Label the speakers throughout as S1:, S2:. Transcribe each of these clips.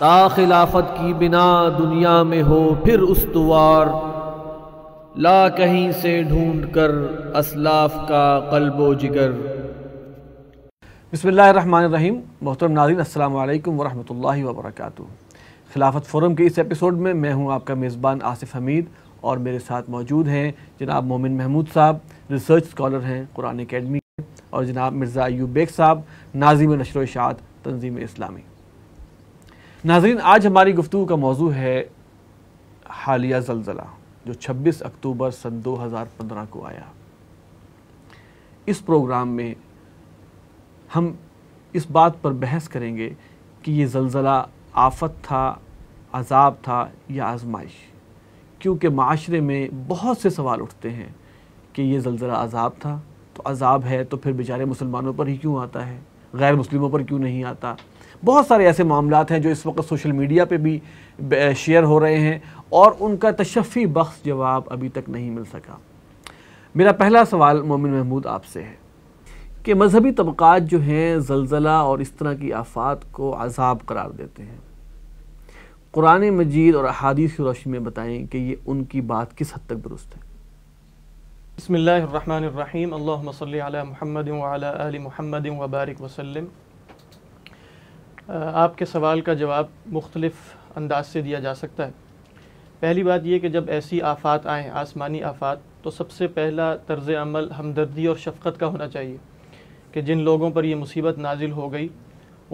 S1: ता खिलाफत की बिना दुनिया में हो फिर उसवार ला कहीं से ढूंढ कर असलाफ का कल्बो जिगर बसमीम मोहतरम नाजीन अल्लाम वरहमल वबरक खिलाफत फोरम के इस एपिसोड में मैं हूं आपका मेज़बान आसिफ हमीद और मेरे साथ मौजूद हैं जनाब मोमिन महमूद साहब रिसर्च स्कॉलर हैं कुरान अकेडमी और जनाब मिर्ज़ा अयूब बेग साहब नाजिम नशर शात तंजीम इस्लामी नाजरीन आज हमारी गुफ्तु का मौजू है हालिया जलजला जो 26 अक्टूबर सन 2015 को आया इस प्रोग्राम में हम इस बात पर बहस करेंगे कि ये जलजला आफत था अजाब था या आजमाइश क्योंकि माशरे में बहुत से सवाल उठते हैं कि ये जलजला अजाब था तो अजाब है तो फिर बेचारे मुसलमानों पर ही क्यों आता है गैर मुस्लिमों पर क्यों नहीं आता बहुत सारे ऐसे मामला हैं जो इस वक्त सोशल मीडिया पर भी शेयर हो रहे हैं और उनका तशफ़ी बख्श जवाब अभी तक नहीं मिल सका मेरा पहला सवाल मोमिन महमूद आपसे है कि मजहबी तबक़ात जो हैं जलजला और इस तरह की आफात को अजाब करार देते हैं कुरान मजीद और अहादीस की रोशनी में बताएं कि ये उनकी बात किस हद तक दुरुस्त है
S2: बसमिल्लर महमद महमद वबारक वसलम आपके सवाल का जवाब मुख्तलफ अंदाज से दिया जा सकता है पहली बात यह कि जब ऐसी आफ़ात आएँ आसमानी आफ़ात तो सबसे पहला तर्ज अमल हमदर्दी और शफकत का होना चाहिए कि जिन लोगों पर यह मुसीबत नाजिल हो गई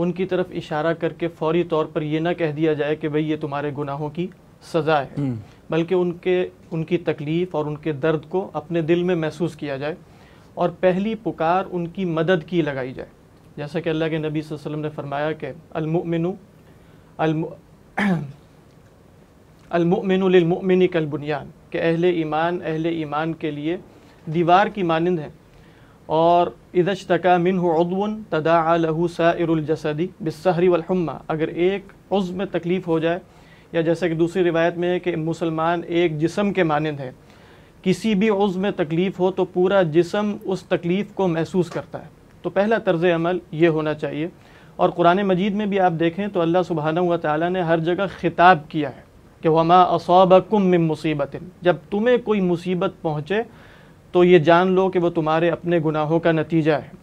S2: उनकी तरफ इशारा करके फौरी तौर पर यह ना कह दिया जाए कि भाई ये तुम्हारे गुनाहों की सज़ा है हम्म। बल्कि उनके उनकी तकलीफ़ और उनके दर्द को अपने दिल में महसूस किया जाए और पहली पुकार उनकी मदद की लगाई जाए जैसा कि अल्लाह के नबी वसल्लम ने फरमाया कि अलमिन कल कलबुनियान के अहल ईमान अहल ईमान के लिए दीवार की मानंद है और इदश तका मिन उदवन तदा लहू सरजसदी बिसहरी वलहमा अगर एक उज़ में तकलीफ़ हो जाए या जैसे कि दूसरी रिवायत में है कि मुसलमान एक जिसम के मानंद है किसी भी उज़ में तकलीफ़ हो तो पूरा जिसम उस तकलीफ़ को महसूस करता है तो पहला तर्ज अमल ये होना चाहिए और कुरान मजीद में भी आप देखें तो अल्लाह सुबहाना व ताली ने हर जगह ख़िताब किया है कि वमा असौबकुम में मुसीबत जब तुम्हें कोई मुसीबत पहुँचे तो ये जान लो कि वह तुम्हारे अपने गुनाहों का नतीजा है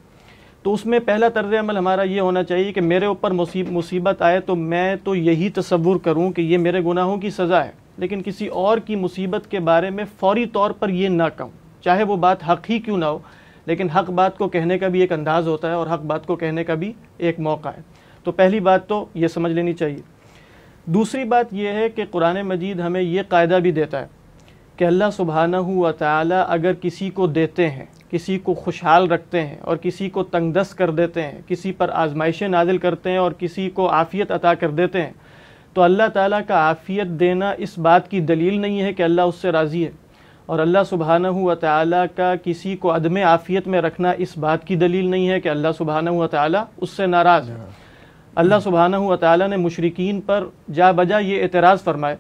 S2: तो उसमें पहला तर्ज अमल हमारा ये होना चाहिए कि मेरे ऊपर मुसीबत आए तो मैं तो यही तस्वुर करूँ कि ये मेरे गुनाहों की सज़ा है लेकिन किसी और की मुसीबत के बारे में फ़ौरी तौर पर यह ना कहूँ चाहे वो बात हक़ ही क्यों ना हो लेकिन हक बात को कहने का भी एक अंदाज़ होता है और हक बात को कहने का भी एक मौका है तो पहली बात तो ये समझ लेनी चाहिए दूसरी बात यह है कि कुरान मजीद हमें ये कायदा भी देता है कि अल्लाह सुबहाना हुआ ताला अगर किसी को देते हैं किसी को खुशहाल रखते हैं और किसी को तंगदस कर देते हैं किसी पर आजमाइशें नाजिल करते हैं और किसी को आफ़ियत अता कर देते हैं तो अल्लाह ताला का आफ़ियत देना इस बात की दलील नहीं है कि अल्लाह उससे राज़ी है और अल्लाह सुबहाना हुआ ताला का किसी को अदम आफ़ियत में रखना इस बात की दलील नहीं है कि अल्लाह सुबहाना हुआ ताली उससे नाराज़ है अल्लाह सुबहाना हुआ ताली ने मशरकिन पर जा बजा ये एतराज़ फरमाए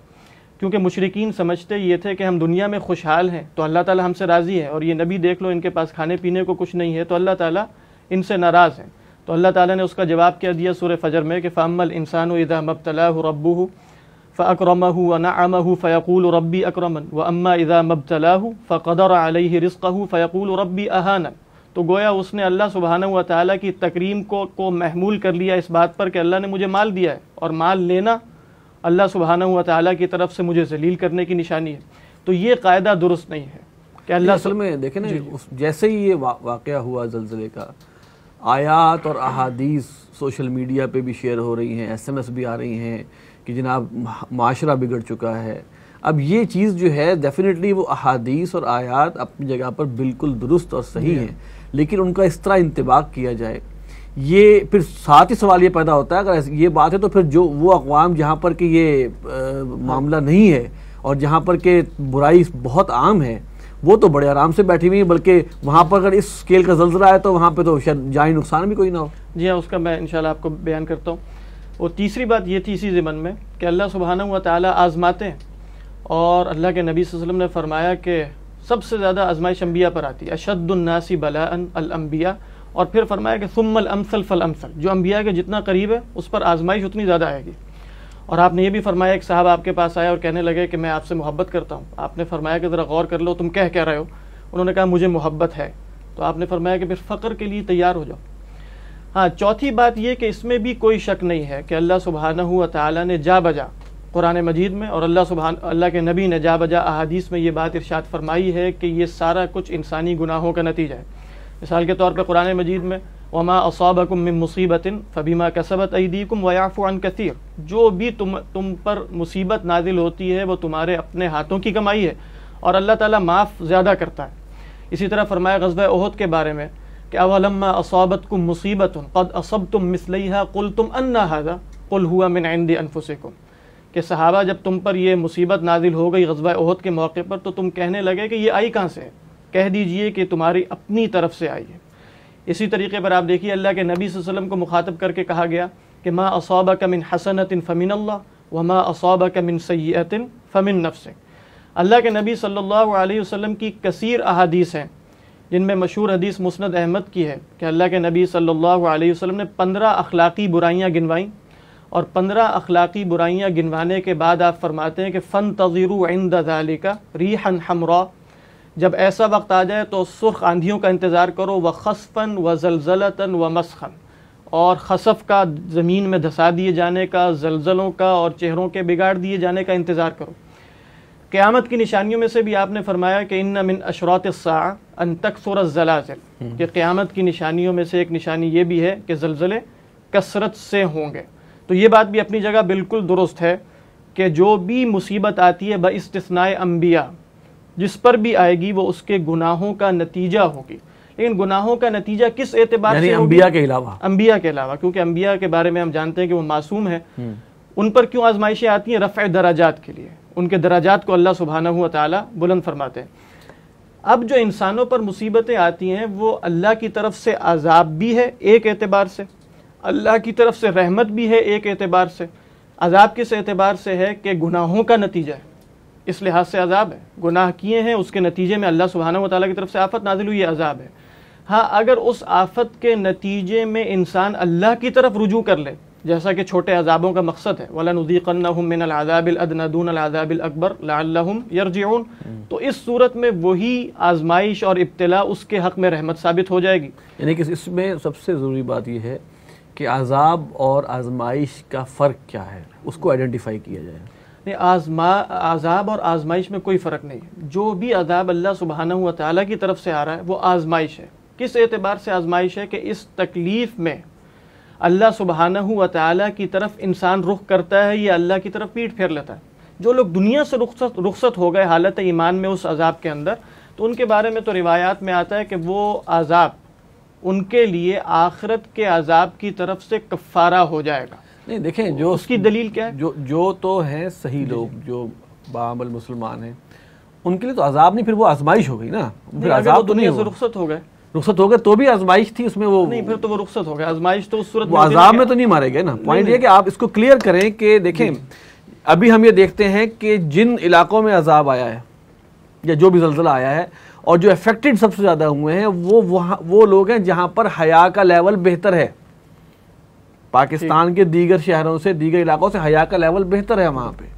S2: क्योंकि मशरकिन समझते ये थे कि हम दुनिया में खुशहाल हैं तो अल्लाह ताला हमसे राज़ी है और ये नबी देख लो इनके पास खाने पीने को कुछ नहीं है तो अल्लाह ताला इनसे नाराज़ हैं तो अल्लाह ताला ने उसका जवाब क्या दिया सुर फजर में कि फ़ामल इंसान इदा मबतला रबू फ़क्रमह वनामह फ़यकूल रब्बी अक्रमन व अम्मा इज़ा मबतलाह फ़दर अलह रिस्क़ फ़यकूल रब्बी अहानन तो गोया उसने अल्लाह सुबहाना हुआ ताली की तकरीम को को महमूल कर लिया इस बात पर कि अल्लाह ने मुझे माल दिया है और माल लेना अल्लाह सुबहाना हुआ ताली की तरफ से मुझे जलील करने की निशानी है तो ये कायदा दुरुस्त नहीं है कि अल्लाह असल में देखें ना
S1: उस जैसे ही ये वा, वाक़ हुआ जल्जले का आयात और अहादीस सोशल मीडिया पर भी शेयर हो रही हैं एस एम एस भी आ रही हैं कि जनाब माशरा बिगड़ चुका है अब ये चीज़ जो है डेफिनेटली वो अहादीस और आयात अपनी जगह पर बिल्कुल दुरुस्त और सही है लेकिन उनका इस तरह इंतबाक किया जाए ये फिर साथ ही सवाल ये पैदा होता है अगर ये बात है तो फिर जो वो अकवाम जहाँ पर कि ये आ, मामला हाँ। नहीं है और जहाँ पर कि बुराई बहुत आम है वो तो बड़े आराम से बैठी हुई है बल्कि वहाँ पर अगर इस स्केल का जलजला है तो वहाँ पर तो शायद जानी नुकसान भी कोई
S2: ना हो जी हाँ उसका मैं शाला आपको बयान करता हूँ और तीसरी बात ये थी इसी ज़मन में कि अल्लाह सुबहाना हुआ ताली आज़माते हैं और अल्लाह के नबी वसम ने फरमाया कि सबसे ज़्यादा आजमाइश अम्बिया पर आती है अशदुलनासी अलम्बिया और फिर फरमाया कि सुमल अमसल फल अमसल जो अम्बिया के जितना करीब है उस पर आजमाइश उतनी ज़्यादा आएगी और आपने ये भी फरमाया एक साहब आपके पास आया और कहने लगे कि मैं आपसे मोहब्बत करता हूँ आपने फरमाया कि ज़रा गौर कर लो तुम कह कह रहे हो उन्होंने कहा मुझे मोहब्बत है तो आपने फरमाया कि फिर फ़ख्र के लिए तैयार हो जाओ हाँ चौथी बात यह कि इसमें भी कोई शक नहीं है कि अल्लाह सुबहाना हुआ ताली ने जा बजा कुरान मजीद में और अल्लाह सुबह अल्लाह के नबी ने जा बजा अहादीस में ये बात इर्शाद फरमाई है कि ये सारा कुछ इंसानी गुनाहों का नतीजा है मिसाल के तौर पर कुरान मजीद में वमा असाबकुम मिन मुसीबतिन फ़बीमा कसबत अदीकुम वयाफ़ान कसीर जो भी तुम तुम पर मुसीबत नाजिल होती है वो तुम्हारे अपने हाथों की कमाई है और अल्लाह ताला माफ़ ज़्यादा करता है इसी तरह फरमाया गजब अहद के बारे में कि अवलम्मा असाबत कुम मुसीबत कद असब तुम मिसलिहा कुल तुम अन्ना हाजा कुल हुआ मिन आंदी अनफुसकुम कि सहाबा जब तुम पर यह मुसीबत नाजिल हो गई गजबा अहद के मौके पर तो तुम कहने लगे कि ये आई कहाँ से है कह दीजिए कि तुम्हारी अपनी तरफ से आई है इसी तरीके पर आप देखिए अल्लाह के नबी वसम को मुखातब करके कहा गया कि माँ असौबा कमिन हसनतिन फ़मिन अल्लाह व माँ असौबा कमिन सैतिन फ़मिन नफ्स अल्लाह के नबी सल्लल्लाहु अलैहि वसल्लम की कसर अहादीस हैं जिनमें मशहूर हदीस मुस्नद अहमद की है कि अल्लाह के नबी सल्लल्लाहु अलैहि वसल्लम ने पंद्रह अखलाकी बुराइयाँ गिनवाईं और पंद्रह अखलाकी बुराइयाँ गिनवाने के बाद आप फरमाते हैं कि फ़न तज़ीरू इंदालिका रीहन हमरा जब ऐसा वक्त आ जाए तो सुर्ख आंधियों का इंतज़ार करो व खसफन व जलजलतन व मसखन और खसफ का ज़मीन में धसा दिए जाने का जलजलों का और चेहरों के बिगाड़ दिए जाने का इंतज़ार करो क़्यामत की निशानियों में से भी आपने फरमाया कि इन मिन अशरात सा अन तकसर जलाजिल हम्म। कि क़्यामत की निशानियों में से एक निशानी ये भी है कि जलज़ले कसरत से होंगे तो ये बात भी अपनी जगह बिल्कुल दुरुस्त है कि जो भी मुसीबत आती है बस्तनाए अम्बिया जिस पर भी आएगी वो उसके गुनाहों का नतीजा होगी लेकिन गुनाहों का नतीजा किस एतबार से अम्बिया के अलावा अम्बिया के अलावा क्योंकि अम्बिया के बारे में हम जानते हैं कि वो मासूम है हम्म। उन पर क्यों आजमाइशें आती हैं रफ़ दराजात के लिए उनके दराजात को अल्लाह सुबहाना हुआ ताली बुलंद फरमाते हैं अब जो इंसानों पर मुसीबतें आती हैं वो अल्लाह की तरफ से अजाब भी है एक एतबार से अल्लाह की तरफ से रहमत भी है एक एतबार से अजाब किस एतबार से है कि गुनाहों का नतीजा है इस लिहाज से अजाब है गुनाह किए हैं उसके नतीजे में अल्लाह सुबहाना वाली की तरफ से आफत नाजिल हुई अजाब है हाँ अगर उस आफत के नतीजे में इंसान अल्लाह की तरफ रुजू कर ले जैसा कि छोटे अजाबों का मकसद है वलानुदीक़नादाबिलदनादूनदाबिल अकबर लाम तो इस सूरत में वही आजमाइश और इब्तला उसके हक़ में रहमत साबित हो जाएगी यानी कि इसमें सबसे ज़रूरी बात यह है कि आज़ाब और आजमाइश का फ़र्क क्या है उसको आइडेंटिफाई किया जाए नहीं आजमा आज़ाब और आजमाइश में कोई फ़र्क नहीं है जो भी अजाब अल्लाह सुबहाना की तरफ से आ रहा है वो आजमाइश है किस एतबार से आजमाइश है कि इस तकलीफ़ में अल्लाह सुबहाना व ताली की तरफ इंसान रुख करता है या अल्लाह की तरफ पीठ फेर लेता है जो लोग दुनिया से रुखसत रुखसत हो गए हालत ईमान में उस अजाब के अंदर तो उनके बारे में तो रिवायात में आता है कि वो अजाब उनके लिए आखरत के अजाब की तरफ से कफ़ारा हो जाएगा नहीं देखें जो उसकी दलील क्या है जो जो तो
S1: हैं सही लोग जो बामल मुसलमान हैं उनके लिए तो अजाब नहीं फिर वो आजमाइश हो गई ना फिर अजाब तो नहीं रुखसत हो गए रुखसत हो गए तो भी आजमाइश थी उसमें वो नहीं फिर तो वो रुखसत हो गया आजमाइश तो उस सूरत आजाब में तो नहीं मारे गए ना पॉइंट ये कि आप इसको क्लियर करें कि देखें अभी हम ये देखते हैं कि जिन इलाकों में अजाब आया है या जो भी जलजिला आया है और जो अफेक्टेड सबसे ज़्यादा हुए हैं वो वहाँ वो लोग हैं जहाँ पर हया का लेवल बेहतर है पाकिस्तान के दीगर शहरों से दीगर इलाकों से हया का लेवल बेहतर है वहाँ पर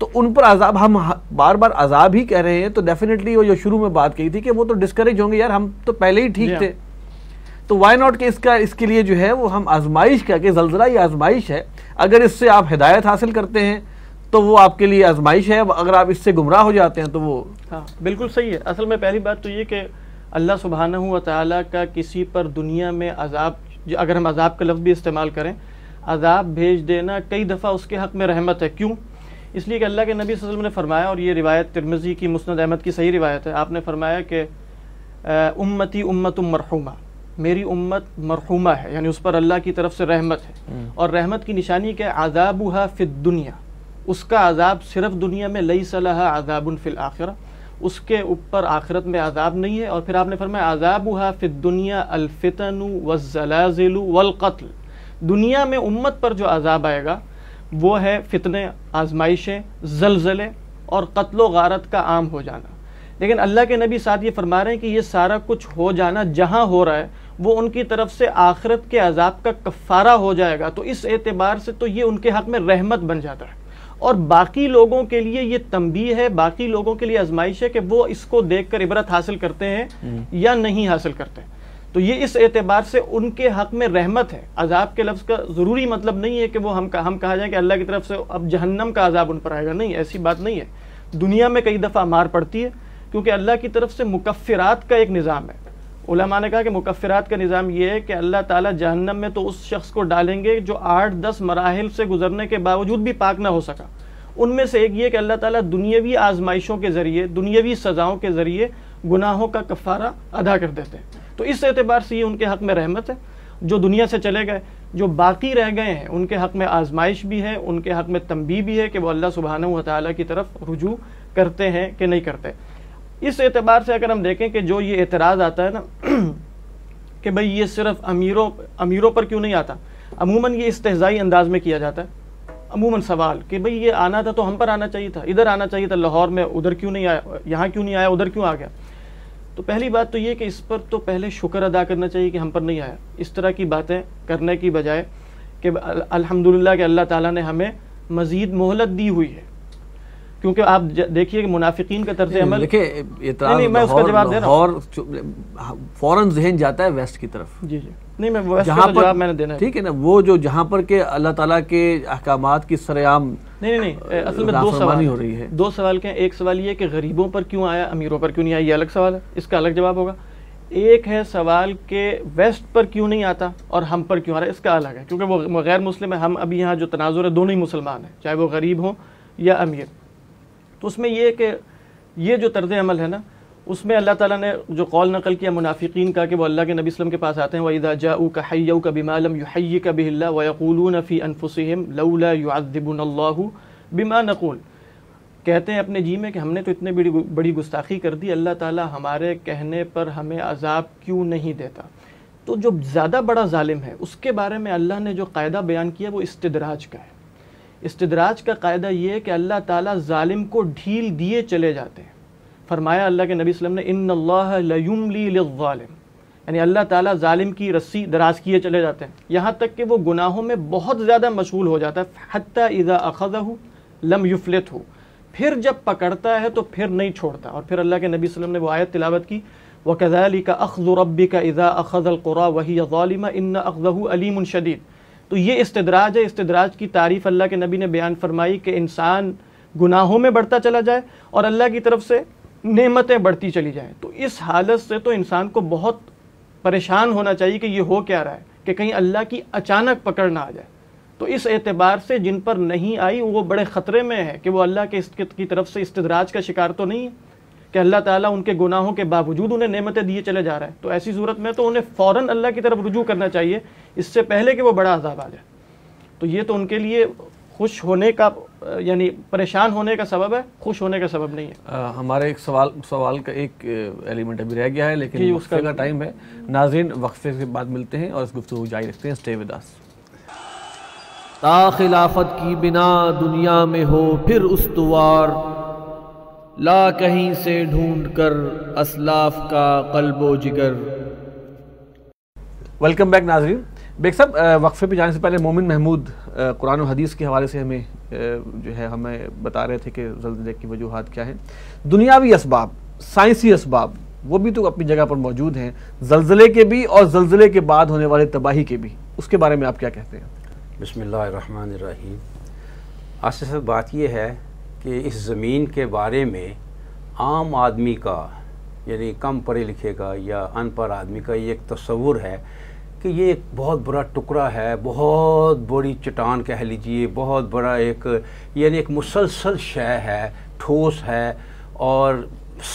S1: तो उन पर अजाब हम बार बार अजाब ही कह रहे हैं तो डेफिनेटली वो जो शुरू में बात कही थी कि वो तो डिस्करेज होंगे यार हम तो पहले ही ठीक थे तो वाई नॉट के इसका इसके लिए जो है वो हम आजमाइश कह के जलजिला ही आजमाइश है अगर इससे आप हिदायत हासिल करते हैं तो वो आपके लिए आजमाइश है अगर आप इससे गुमराह हो जाते हैं तो वो
S2: हाँ बिल्कुल सही है असल में पहली बात तो ये कि अल्लाह सुबहाना ताली का किसी पर दुनिया में अजाब अगर हम अजाब का लफ्ज़ भी इस्तेमाल करें अजाब भेज देना कई दफ़ा उसके हक़ में रहमत है क्यों इसलिए कि अल्लाह के नबी वसल्लम ने फरमाया और ये रिवायत तिरमजी की मुस्ंद अहमद की सही रिवायत है आपने फरमाया कि उम्मती उम्मत मरहुमा मेरी उम्मत मरहुमा है यानी उस पर अल्लाह की तरफ से रहमत है हम्म। और रहमत की निशानी के आज़ाबुहा फिद दुनिया उसका आज़ाब सिर्फ दुनिया में लई सलाह आज़ाबन फिल आखिर उसके ऊपर आखिरत में आज़ाब नहीं है और फिर आपने फरमाया आज़ाबुहा फिद दुनिया अलफ़ितन वज़लाजिल वलकत्ल दुनिया में उम्मत पर जो आज़ाब आएगा वो है फितने आजमाइशें जलजले और कत्लो गारत का आम हो जाना लेकिन अल्लाह के नबी साथ ये फरमा रहे हैं कि ये सारा कुछ हो जाना जहाँ हो रहा है वो उनकी तरफ से आखरत के अजाब का कफ़ारा हो जाएगा तो इस एतबार से तो ये उनके हक़ में रहमत बन जाता है और बाकी लोगों के लिए ये तंबी है बाकी लोगों के लिए आजमाइश है कि वो इसको देख कर इबरत हासिल करते हैं हम्म। या नहीं हासिल करते हैं तो ये इस एतबार से उनके हक में रहमत है अजाब के लफ्ज़ का ज़रूरी मतलब नहीं है कि वो हम हम कहा जाए कि अल्लाह की तरफ से अब जहन्नम का अजाब उन पर आएगा नहीं ऐसी बात नहीं है दुनिया में कई दफ़ा मार पड़ती है क्योंकि अल्लाह की तरफ से मुकफ़रात का एक निज़ाम है उलमा ने कहा कि मुकफ़रात का निज़ाम ये है कि अल्लाह ताली जहन्नम में तो उस शख्स को डालेंगे जो आठ दस मराहल से गुजरने के बावजूद भी पाक ना हो सका उनमें से एक ये कि अल्लाह ताली दुनियावी आजमाइशों के ज़रिए दुनियावी सज़ाओं के ज़रिए गुनाहों का कफ़ारा अदा कर देते हैं तो इस एतबार से ये उनके हक़ में रहमत है जो दुनिया से चले गए जो बाकी रह गए हैं उनके हक़ में आजमाइश भी है उनके हक़ में तंबी भी है कि वो अल्लाह सुबहाना ताली की तरफ रुजू करते हैं कि नहीं करते इस एतबार से अगर हम देखें कि जो ये एतराज़ आता है ना कि भाई ये सिर्फ अमीरों अमीरों पर क्यों नहीं आता अमूमन ये इस्तेजाई अंदाज में किया जाता है अमूमन सवाल कि भाई ये आना था तो हम पर आना चाहिए था इधर आना चाहिए था लाहौर में उधर क्यों नहीं आया यहाँ क्यों नहीं आया उधर क्यों आ गया तो पहली बात तो ये कि इस पर तो पहले शुक्र अदा करना चाहिए कि हम पर नहीं आया इस तरह की बातें करने की बजाय कि अल्हम्दुलिल्लाह कि अल्लाह ताला ने हमें मज़ीद मोहलत दी हुई है क्योंकि आप देखिए मुनाफिकीन का तर्ज अमल देखिए मैं उसका जवाब दे रहा
S1: हूँ
S2: फौरन जहन जाता है वेस्ट की तरफ जी जी नहीं मैं वो जहाँ तो पर मैंने देना ठीक
S1: है ना वो जो जहाँ पर के अल्लाह ताला के अहकाम की सरेआम नहीं नहीं
S2: नहीं असल में दो सवाल हो रही है दो सवाल क्या एक सवाल ये कि गरीबों पर क्यों आया अमीरों पर क्यों नहीं आया ये अलग सवाल है इसका अलग जवाब होगा एक है सवाल के वेस्ट पर क्यों नहीं आता और हम पर क्यों आ रहा है इसका अलग है क्योंकि वो गैर मुस्लिम है हम अभी यहाँ जो तनाजुर है दोनों ही मुसलमान हैं चाहे वो गरीब हों या अमीर तो उसमें ये कि ये जो तर्ज अमल है ना उसमें अल्लाह ताला ने जो कौल नकल किया मुनाफिकीन का कि वो अल्लाह के नबी वसम के पास आते हैं वईदा जाऊ का हैऊ का बिमालम युहै का बिल्ला वक़ूल नफ़ी अनफुसम लौला बिमा नकूल कहते हैं अपने जी में कि हमने तो इतने बड़ी बड़ी गुस्ताखी कर दी अल्लाह ताला हमारे कहने पर हमें अजाब क्यों नहीं देता तो जो ज़्यादा बड़ा ालिम है उसके बारे में अल्लाह ने जो कायदा बयान किया वो इस्तराज का है इस्तराज का कायदा ये है कि अल्लाह ताली ालिम को ढील दिए चले जाते हैं फरमाया अल्लाह के नबी वसल्लम ने इन लालिम यानी अल्लाह ताला जालिम की रस्सी दराज किए चले जाते हैं यहाँ तक कि वो गुनाहों में बहुत ज़्यादा मशगूल हो जाता है हती इज़ा अखज़ हो लम युफलत हो फिर जब पकड़ता है तो फिर नहीं छोड़ता और फिर अल्लाह के नबी वसल्लम ने वो आयत तिलावत की व कज़ाली का अखज़ रबी का इज़ा अखज़लकुरा वही ालिम इन अखज़ अलीम शदीद तो ये इस्तराज है इस्तराज की तारीफ़ अल्लाह के नबी ने बयान फरमाई कि इंसान गुनाहों में बढ़ता चला जाए और अल्लाह की तरफ से नेमतें बढ़ती चली जाएं तो इस हालत से तो इंसान को बहुत परेशान होना चाहिए कि ये हो क्या रहा है कि कहीं अल्लाह की अचानक पकड़ ना आ जाए तो इस एतबार से जिन पर नहीं आई वो बड़े ख़तरे में है कि वो अल्लाह के की तरफ से इस्तदराज का शिकार तो नहीं है कि अल्लाह ताला उनके गुनाहों के बावजूद उन्हें नेमतें दिए चले जा रहा है तो ऐसी सूरत में तो उन्हें फ़ौर अल्लाह की तरफ रुजू करना चाहिए इससे पहले कि वो बड़ा अजाब आ जाए तो ये तो उनके लिए खुश होने का यानी परेशान होने का सबब है खुश होने का सबब नहीं है आ, हमारे एक सवाल सवाल का एक
S1: एलिमेंट अभी रह गया है लेकिन उसका का टाइम है नाजिन वक्फे के बाद मिलते हैं और इस गुफ्तु जारी रखते हैं स्टे विदास ता खिलाफत की बिना दुनिया में हो फिर उसवार ला कहीं से ढूंढ कर असलाफ का कल्बो जिगर वेलकम बैक नाजरीन बेग साहब वक्फे पे जाने से पहले मोमिन महमूद कुरान हदीस के हवाले से हमें जो है हमें बता रहे थे कि जल्जले की वजूहत क्या है दुनियावी इसबाब साइंसी इसबाब वो भी तो अपनी जगह पर मौजूद हैं जल्जले के भी और जल्जले के बाद होने वाले तबाही के
S3: भी उसके बारे में आप क्या कहते हैं बसमीम असल से बात यह है कि इस ज़मीन के बारे में आम आदमी का यानी कम पढ़े लिखे का या अनपढ़ आदमी का ये एक तस्वुर है कि ये एक बहुत बड़ा टुकड़ा है बहुत बड़ी चट्टान कह लीजिए बहुत बड़ा एक यानी एक मुसलसल शह है ठोस है और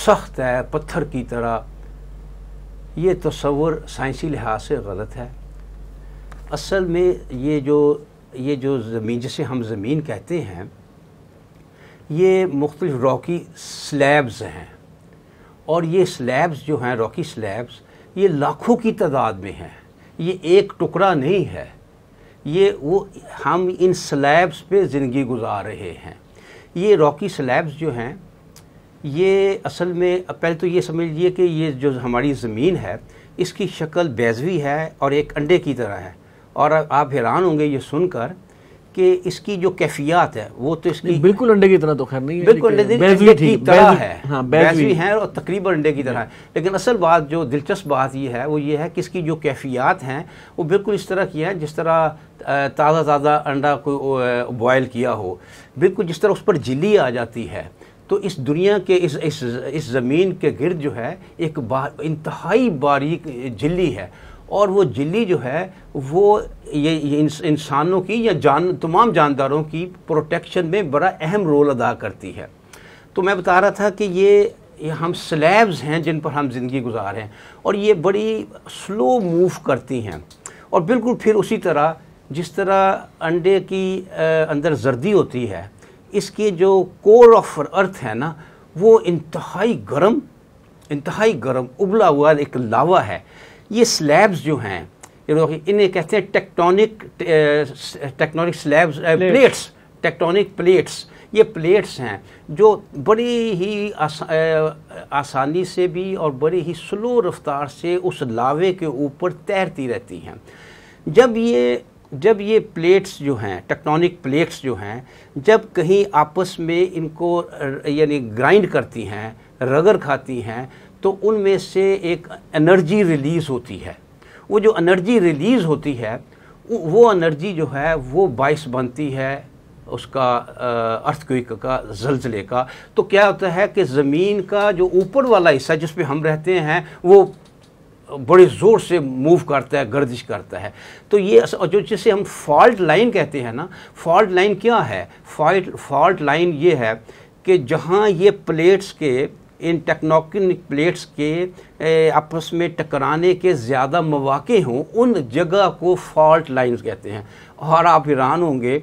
S3: सख्त है पत्थर की तरह ये तस्वर साइंसी लिहाज से गलत है असल में ये जो ये जो ज़मीन जिसे हम ज़मीन कहते हैं ये मुख्तलिफ़ रॉकी स्लैब्स हैं और ये स्लैब्स जो हैं रॉकी स्लैब्स ये लाखों की तादाद में हैं ये एक टुकड़ा नहीं है ये वो हम इन स्लैब्स पे ज़िंदगी गुजार रहे हैं ये रॉकी स्लैब्स जो हैं ये असल में पहले तो ये समझ लीजिए कि ये जो हमारी ज़मीन है इसकी शक्ल बैजवी है और एक अंडे की तरह है और आप हैरान होंगे ये सुनकर कि इसकी जो कैफियत है वो तो इसकी
S1: बिल्कुल अंडे की तरह तो खैर नहीं है बिल्कुल अंडे की तरह है हाँ, बैजवी
S3: हैं और तकरीबन अंडे की तरह है लेकिन असल बात जो दिलचस्प बात ये है वो ये है कि इसकी जो कैफियत हैं वो बिल्कुल इस तरह की हैं जिस तरह ताज़ा ताज़ा अंडा को बॉयल किया हो बिल्कुल जिस तरह उस पर जिली आ जाती है तो इस दुनिया के इस इस इस ज़मीन के गिरद जो है एक बा, इंतहाई बारीक झिल्ली है और वो जिली जो है वो ये, ये इंसानों की या जान तमाम जानदारों की प्रोटेक्शन में बड़ा अहम रोल अदा करती है तो मैं बता रहा था कि ये, ये हम स्लैब्स हैं जिन पर हम ज़िंदगी गुजार हैं और ये बड़ी स्लो मूव करती हैं और बिल्कुल फिर उसी तरह जिस तरह अंडे की अंदर जर्दी होती है इसके जो कोर ऑफ अर्थ है ना वो इंतहाई गर्म इंतहाई गर्म उबला हुआ एक लावा है ये स्लैब्स जो हैं इन्हें कहते हैं tectonic tectonic slabs plates tectonic plates ये प्लेट्स हैं जो बड़ी ही आसा, आसानी से भी और बड़ी ही स्लो रफ्तार से उस लावे के ऊपर तैरती रहती हैं जब ये जब ये प्लेट्स जो हैं टेक्टोनिक प्लेट्स जो हैं जब कहीं आपस में इनको यानी ग्राइंड करती हैं रगड़ खाती हैं तो उनमें से एक एनर्जी रिलीज़ होती है वो जो एनर्जी रिलीज़ होती है वो एनर्जी जो है वो बाइस बनती है उसका अर्थक्विक का जलजले का तो क्या होता है कि ज़मीन का जो ऊपर वाला हिस्सा जिस पे हम रहते हैं वो बड़े ज़ोर से मूव करता है गर्दिश करता है तो ये जो जिसे हम फॉल्ट लाइन कहते हैं ना फॉल्ट लाइन क्या है फॉल्ट फॉल्ट लाइन ये है कि जहाँ ये प्लेट्स के इन टेक्नोकिनिक प्लेट्स के आपस में टकराने के ज़्यादा मौाक़े हों उन जगह को फॉल्ट लाइंस कहते हैं और आप हैरान होंगे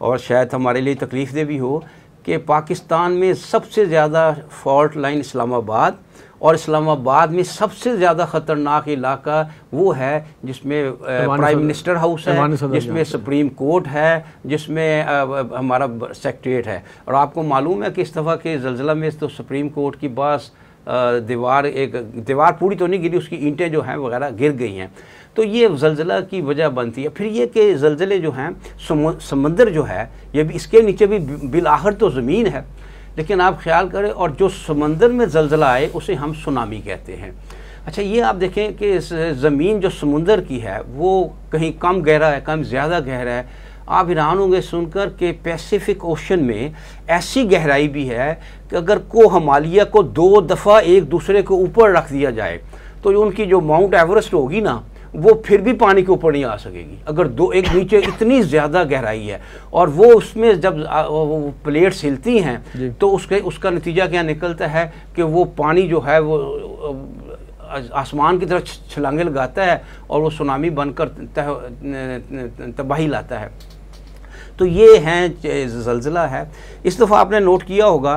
S3: और शायद हमारे लिए तकलीफ़ दे भी हो कि पाकिस्तान में सबसे ज़्यादा फॉल्ट लाइन इस्लामाबाद और इस्लामाबाद में सबसे ज़्यादा ख़तरनाक इलाका वो है जिसमें प्राइम मिनिस्टर हाउस है जिसमें सुप्रीम कोर्ट है जिसमें हमारा सेक्रेट है और आपको मालूम है कि इस दफ़ा के जलजिला में तो सुप्रीम कोर्ट की बस दीवार एक दीवार पूरी तो नहीं गिरी उसकी ईंटें जो हैं वगैरह गिर गई हैं तो ये जलजिला की वजह बनती है फिर ये कि जलजिले जो हैं समंदर जो है ये भी इसके नीचे भी बिलाखर तो ज़मीन है लेकिन आप ख्याल करें और जो समंदर में जलजला आए उसे हम सुनामी कहते हैं अच्छा ये आप देखें कि ज़मीन जो समंदर की है वो कहीं कम गहरा है कम ज़्यादा गहरा है आप हैरान होंगे सुनकर के पैसिफिक ओशन में ऐसी गहराई भी है कि अगर को हमालिया को दो दफ़ा एक दूसरे के ऊपर रख दिया जाए तो उनकी जो माउंट एवरेस्ट होगी ना वो फिर भी पानी के ऊपर नहीं आ सकेगी अगर दो एक नीचे इतनी ज़्यादा गहराई है और वो उसमें जब वो प्लेट्स हिलती हैं तो उसके उसका नतीजा क्या निकलता है कि वो पानी जो है वो आसमान की तरफ छलांगे लगाता है और वो सुनामी बनकर तबाही लाता है तो ये हैं जलजिला है इस दफ़ा आपने नोट किया होगा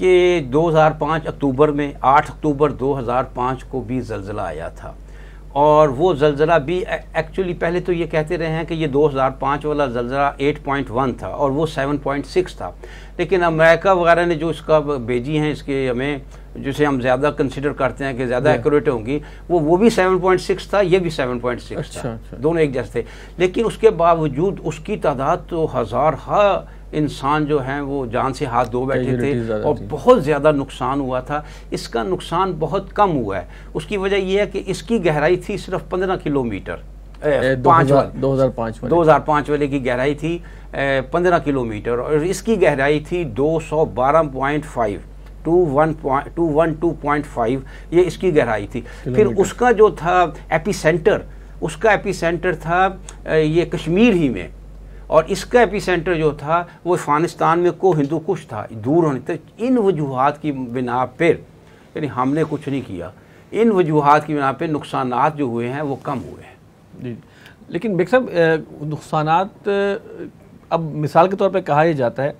S3: कि 2005 अक्टूबर में 8 अक्टूबर 2005 को भी जलजिला आया था और वो जलज़ला भी एक्चुअली पहले तो ये कहते रहे हैं कि ये 2005 वाला जलज़ला 8.1 था और वो 7.6 था लेकिन अमेरिका वगैरह ने जो इसका भेजी हैं इसके हमें जिसे हम ज़्यादा कंसिडर करते हैं कि ज़्यादा एक्यूरेट होंगी वो वो भी 7.6 था ये भी 7.6 अच्छा, था अच्छा। दोनों एक जैसे थे लेकिन उसके बावजूद उसकी तादाद तो हज़ार हा इंसान जो हैं वो जान से हाथ धो बैठे थे और बहुत ज़्यादा नुकसान हुआ था इसका नुकसान बहुत कम हुआ है उसकी वजह यह है कि इसकी गहराई थी सिर्फ पंद्रह किलोमीटर दो
S1: हज़ार पाँच दो
S3: हज़ार पाँच वाले की गहराई थी पंद्रह किलोमीटर और इसकी गहराई थी दो सौ बारह point five two one two one two point five ये इसकी गहराई थी फिर उसका जो था एपी सेंटर उसका एपी सेंटर था ये कश्मीर ही में और इसका एपी सेंटर जो था वो अफ़गानिस्तान में को हिंदू कुछ था दूर होने तक इन वजूहत की बिना पर यानी हमने कुछ नहीं किया इन वजूहत की बिना पर नुकसान जो हुए हैं वो कम हुए हैं लेकिन बेग साहब नुकसान अब मिसाल के तौर पर कहा ही जाता है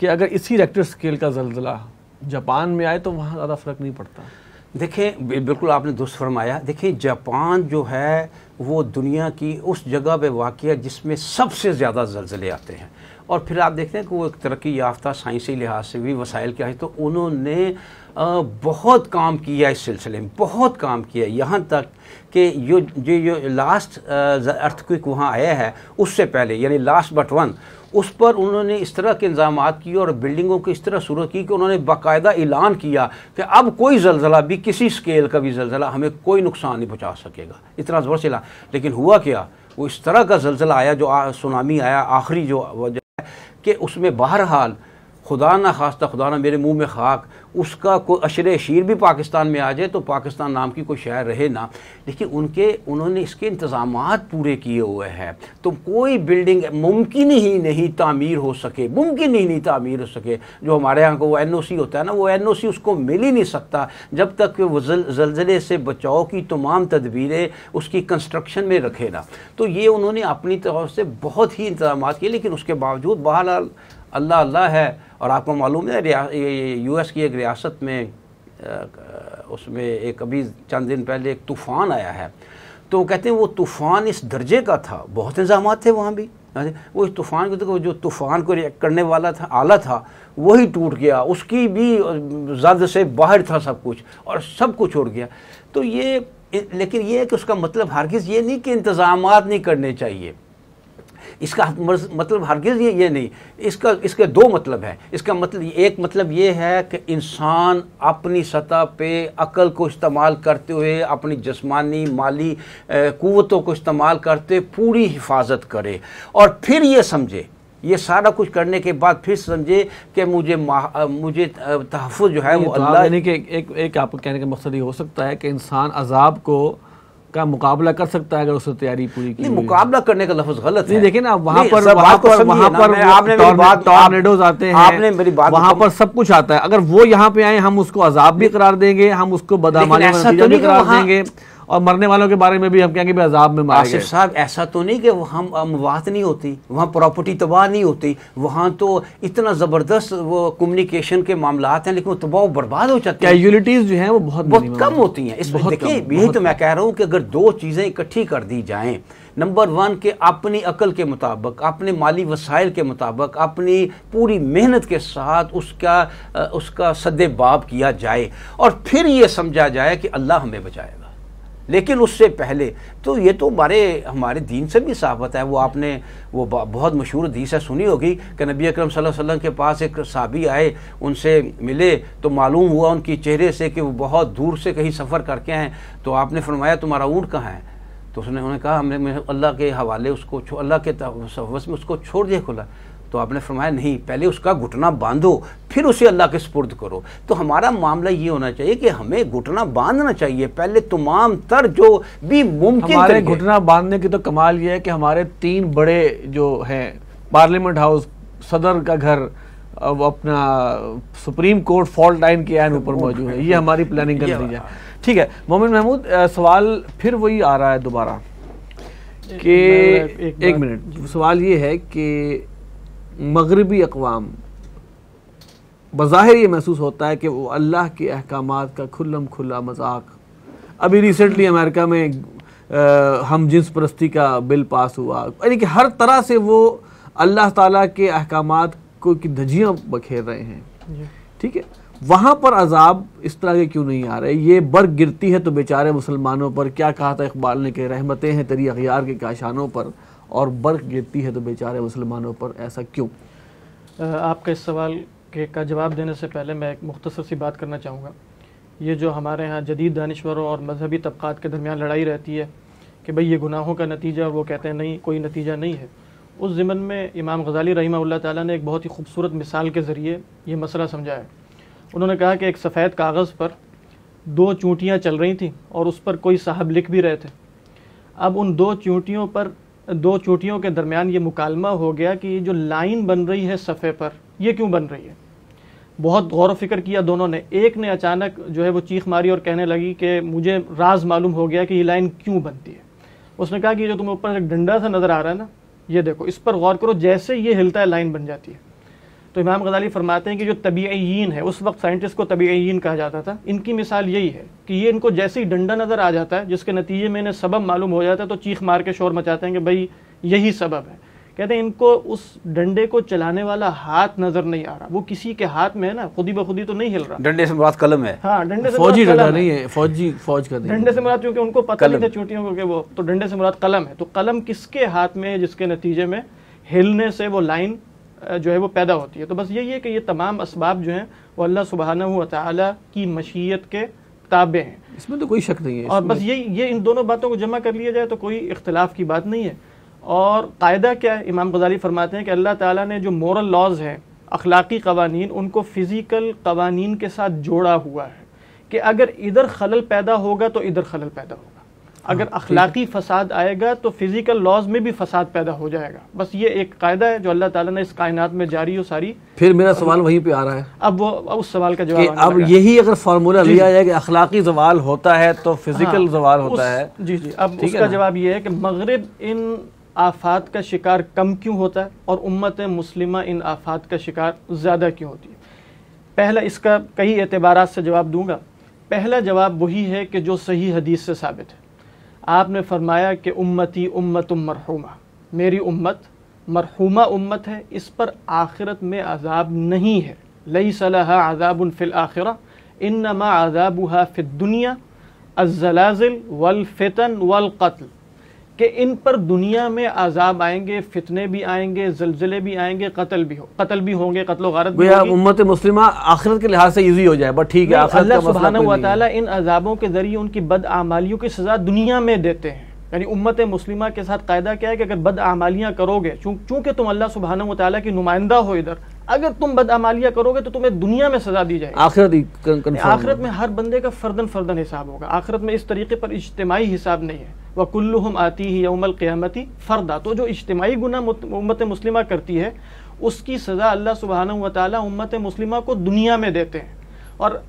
S3: कि अगर इसी रेक्टर स्केल का जलजिला जापान में आए तो वहाँ ज़्यादा फ़र्क नहीं पड़ता देखें बिल्कुल आपने दुरुस्त फरमाया देखें जापान जो है वो दुनिया की उस जगह पे वाक़ जिसमें सबसे ज़्यादा जलजले आते हैं और फिर आप देखते हैं कि वो एक तरक्की याफ्ता साइंसी लिहाज से भी वसाइल के तो उन्होंने बहुत काम किया इस सिलसिले में बहुत काम किया यहाँ तक कि जो जो लास्ट अर्थक्विक वहाँ आया है उससे पहले यानी लास्ट बट वन उस पर उन्होंने इस तरह के इंजाम किए और बिल्डिंगों की इस तरह सूरत की कि उन्होंने बाकायदा ऐलान किया कि अब कोई जलजिला भी किसी स्केल का भी जलजिला हमें कोई नुकसान नहीं पहुँचा सकेगा इतना ज़ोर से ला लेकिन हुआ क्या वो इस तरह का जलजिला आया जो आ, सुनामी आया आखिरी जो वजह कि उसमें बहरहाल खुदा ना खास्ता खुदा ना मेरे मुँह में खाक उसका कोई अशर शीर भी पाकिस्तान में आ जाए तो पाकिस्तान नाम की कोई शहर रहे ना लेकिन उनके उन्होंने इसके इंतज़ाम पूरे किए हुए हैं तो कोई बिल्डिंग मुमकिन ही नहीं तामीर हो सके मुमकिन ही नहीं तामीर हो सके जो हमारे यहाँ का वो एन होता है ना वो एन उसको मिल ही नहीं सकता जब तक वो जलजिले से बचाव की तमाम तदबीरें उसकी कंस्ट्रक्शन में रखे ना तो ये उन्होंने अपनी तरफ से बहुत ही इंतजाम किए लेकिन उसके बावजूद बहरहाल अल्लाह अल्लाह है और आपको मालूम है यू एस की एक रियासत में उसमें एक अभी चंद दिन पहले एक तूफ़ान आया है तो वो कहते हैं वो तूफ़ान इस दर्जे का था बहुत इंजाम थे वहाँ भी वो इस तूफ़ान को जो तूफ़ान को रिएक्ट करने वाला था आला था वही टूट गया उसकी भी जद से बाहर था सब कुछ और सब कुछ उड़ गया तो ये लेकिन ये है कि उसका मतलब हरगिज़ ये नहीं कि इंतज़ाम नहीं करने चाहिए इसका मतलब हरगिज़ ये ये नहीं इसका इसके दो मतलब हैं इसका मतलब एक मतलब ये है कि इंसान अपनी सतह पे अकल को इस्तेमाल करते हुए अपनी जस्मानी माली क़वतों को इस्तेमाल करते पूरी हिफाजत करे और फिर ये समझे ये सारा कुछ करने के बाद फिर समझे कि मुझे मुझे तहफ़ जो है वो अल्लाह यानी
S1: कि एक एक आपको कहने का मकसद ये हो सकता है कि इंसान अजाब को का मुकाबला कर सकता है अगर उसने तैयारी पूरी की नहीं मुकाबला
S3: करने का लफ्ज गलत है देखिए ना वहाँ पर वहाँ तो पर वहाँ पर आपने बात
S1: टॉर्नेडोज आते हैं आपने मेरी बात वहाँ पर सब कुछ आता है अगर वो यहाँ पे आए हम उसको अजाब भी करार देंगे हम उसको बदामानी तो करार देंगे
S3: और मरने वालों के बारे में भी हम कहेंगे अजाब में मारे आसिफ साहब ऐसा तो नहीं कि हम अमवात नहीं होती वहाँ प्रॉपर्टी तबाह नहीं होती वहाँ तो इतना ज़बरदस्त वो कम्युनिकेशन के मामला हैं लेकिन वो तबाह बर्बाद हो जाती है कैजुअलिटीज़
S1: जो हैं वो बहुत बहुत
S3: कम होती हैं इस देखिए यही तो मैं कह रहा हूँ कि अगर दो चीज़ें इकट्ठी कर दी जाएँ नंबर वन के अपनी अकल के मुताबिक अपने माली वसाइल के मुताबिक अपनी पूरी मेहनत के साथ उसका उसका बाब किया जाए और फिर ये समझा जाए कि अल्लाह हमें बचाएगा लेकिन उससे पहले तो ये तो हमारे हमारे दीन से भी साबित है वो आपने वो बहुत मशहूर हदीस है सुनी होगी कि नबी अकरम सल्लल्लाहु अलैहि वसल्लम के पास एक साबी आए उनसे मिले तो मालूम हुआ उनकी चेहरे से कि वो बहुत दूर से कहीं सफ़र करके आए तो आपने फरमाया तुम्हारा ऊँट कहाँ है तो उसने उन्होंने कहा हमने अल्लाह के हवाले उसको अल्लाह के तवस में उसको छोड़ दिया खुला तो आपने फरमाया नहीं पहले उसका घुटना बांधो फिर उसे अल्लाह के सुपुर्द करो तो हमारा मामला ये होना चाहिए कि हमें घुटना बांधना चाहिए पहले तमाम तर जो भी मुमकिन हमारे घुटना बांधने की तो कमाल ये है
S1: कि हमारे तीन बड़े जो हैं पार्लियामेंट हाउस सदर का घर अब अपना सुप्रीम कोर्ट फॉल्ट लाइन के आयन ऊपर मौजूद है ये हमारी प्लानिंग कर दी जाए ठीक है मोमिन महमूद सवाल फिर वही आ रहा है दोबारा कि एक मिनट सवाल ये है कि मगरबी अकवाम बज़ाहिर ये महसूस होता है कि वो अल्लाह के अहकाम का खुल्लम खुला मजाक अभी रिसेंटली अमेरिका में आ, हम जिन्स परस्ती का बिल पास हुआ यानी कि हर तरह से वो अल्लाह ताला के अहकाम को की धजियाँ बखेर रहे
S2: हैं
S1: ठीक है वहाँ पर अजाब इस तरह के क्यों नहीं आ रहे ये बर्ग गिरती है तो बेचारे मुसलमानों पर क्या कहा था इकबाल ने कि रहमतें हैं तेरी अखियार के काशानों पर और बर्फ गिरती है तो बेचारे मुसलमानों पर ऐसा क्यों
S2: आपका इस सवाल के का जवाब देने से पहले मैं एक मुख्तर सी बात करना चाहूँगा ये जो हमारे यहाँ जदीद दानश्वरों और मजहबी तबक़ात के दरमियान लड़ाई रहती है कि भाई ये गुनाहों का नतीजा और वो कहते हैं नहीं कोई नतीजा नहीं है उस ज़मन में इमाम गजाली रही ताला ने एक बहुत ही खूबसूरत मिसाल के ज़रिए ये मसला समझाया उन्होंने कहा कि एक सफ़ेद कागज़ पर दो चूंटियाँ चल रही थीं और उस पर कोई साहब लिख भी रहे थे अब उन दो चूंटियों पर दो चोटियों के दरमियान ये मुकालमा हो गया कि जो लाइन बन रही है सफ़े पर ये क्यों बन रही है बहुत गौर फिक्र किया दोनों ने एक ने अचानक जो है वो चीख मारी और कहने लगी कि मुझे राज मालूम हो गया कि ये लाइन क्यों बनती है उसने कहा कि जो तुम्हें ऊपर एक डंडा सा नज़र आ रहा है ना ये देखो इस पर गौर करो जैसे ये हिलता है लाइन बन जाती है तो इमाम गजाली फरमाते हैं कि जो तबीयीन है उस वक्त साइंटिस्ट को तबीयीन कहा जाता था इनकी मिसाल यही है कि ये इनको जैसे ही डंडा नज़र आ जाता है जिसके नतीजे में इन्हें सबब मालूम हो जाता है तो चीख मार के शोर मचाते हैं कि भाई यही सबब है कहते हैं इनको उस डंडे को चलाने वाला हाथ नजर नहीं आ रहा वो किसी के हाथ में है ना खुदी ब खुदी तो नहीं हिल रहा
S3: डंडे से मुराद कलम है हाँ डंडे से फौजी डंडा नहीं है
S1: फौजी फौज का डंडे से
S2: मुराद क्योंकि उनको पता नहीं था चोटियों को कि वो तो डंडे से मुराद कलम है तो कलम किसके हाथ में है जिसके नतीजे में हिलने से वो लाइन जो है वो पैदा होती है तो बस यही है कि ये तमाम इसबाब जो हैं वो अल्लाह सुबहाना ताली की मशीयत के ताबे हैं इसमें तो कोई शक नहीं है और बस ये ये इन दोनों बातों को जमा कर लिया जाए तो कोई इख्तलाफ की बात नहीं है और कायदा क्या है इमाम गजाली फरमाते हैं कि अल्लाह ताला ने जो मॉरल लॉज हैं अखलाक़ी कवानीन उनको फ़िज़िकल कवानीन के साथ जोड़ा हुआ है कि अगर इधर खलल पैदा होगा तो इधर खलल पैदा होगा अगर हाँ, अखलाकी फसाद आएगा तो फिज़िकल लॉज में भी फसाद पैदा हो जाएगा बस ये एक कायदा है जो अल्लाह ताला ने इस कायनात में जारी हो सारी
S1: फिर मेरा सवाल वहीं पे आ रहा है
S2: अब वो अब उस सवाल का जवाब अब
S1: यही अगर फार्मूला लिया जाए कि अखलाकी जवाल होता है तो फिज़िकल हाँ, जवाल होता है जी जी अब उसका जवाब
S2: ये है कि मगरब इन आफात का शिकार कम क्यों होता है और उम्मत मुस्लिम इन आफात का शिकार ज़्यादा क्यों होती है पहला इसका कई एतबार से जवाब दूंगा पहला जवाब वही है कि जो सही हदीस से साबित है आपने फरमाया कि उम्मती उम्मत मरहुमा मेरी उम्मत मरहूमा उम्मत है इस पर आखिरत में अजाब नहीं है लई सलाह आज़ाबिल आखिर इन नमा अजाबुहा फ़िद दुनिया अज़लाजिल वलफ़ितन वलक़त्ल कि इन पर दुनिया में आज़ाब आएंगे फितने भी आएंगे जलजिले भी आएंगे कत्ल भी हो कत्ल भी होंगे कत्ल गारत
S1: उम्मत मुस्लिमा आखिरत के लिहाज से ईजी हो जाए बट ठीक है अल्लाह सुबहाना ताला
S2: इन अजाबों के ज़रिए उनकी बद आमालियों की सज़ा दुनिया में देते हैं यानी उम्मत मुस्लिमा के साथ कायदा क्या है कि अगर आमालियाँ करोगे चूंकि तुम अल्लाह सुबहाना ताली की नुमाइंदा हो इधर अगर तुम बद बदअमालिया करोगे तो तुम्हें दुनिया में सजा दी जाए
S1: आखिरत आखिरत में
S2: हर बंदे का फर्दन फर्दन हिसाब होगा आखिरत में इस तरीके पर इज्तमाही हिसाब नहीं है वकुल्लुहम आती ही यौमल क़्यामती फर्दा तो जो इज्तमाही गुना उम्मत मुस्लिमा करती है उसकी सज़ा अल्लाह सुबहान व ताली उम्मत मुस्लिमा को दुनिया में देते हैं और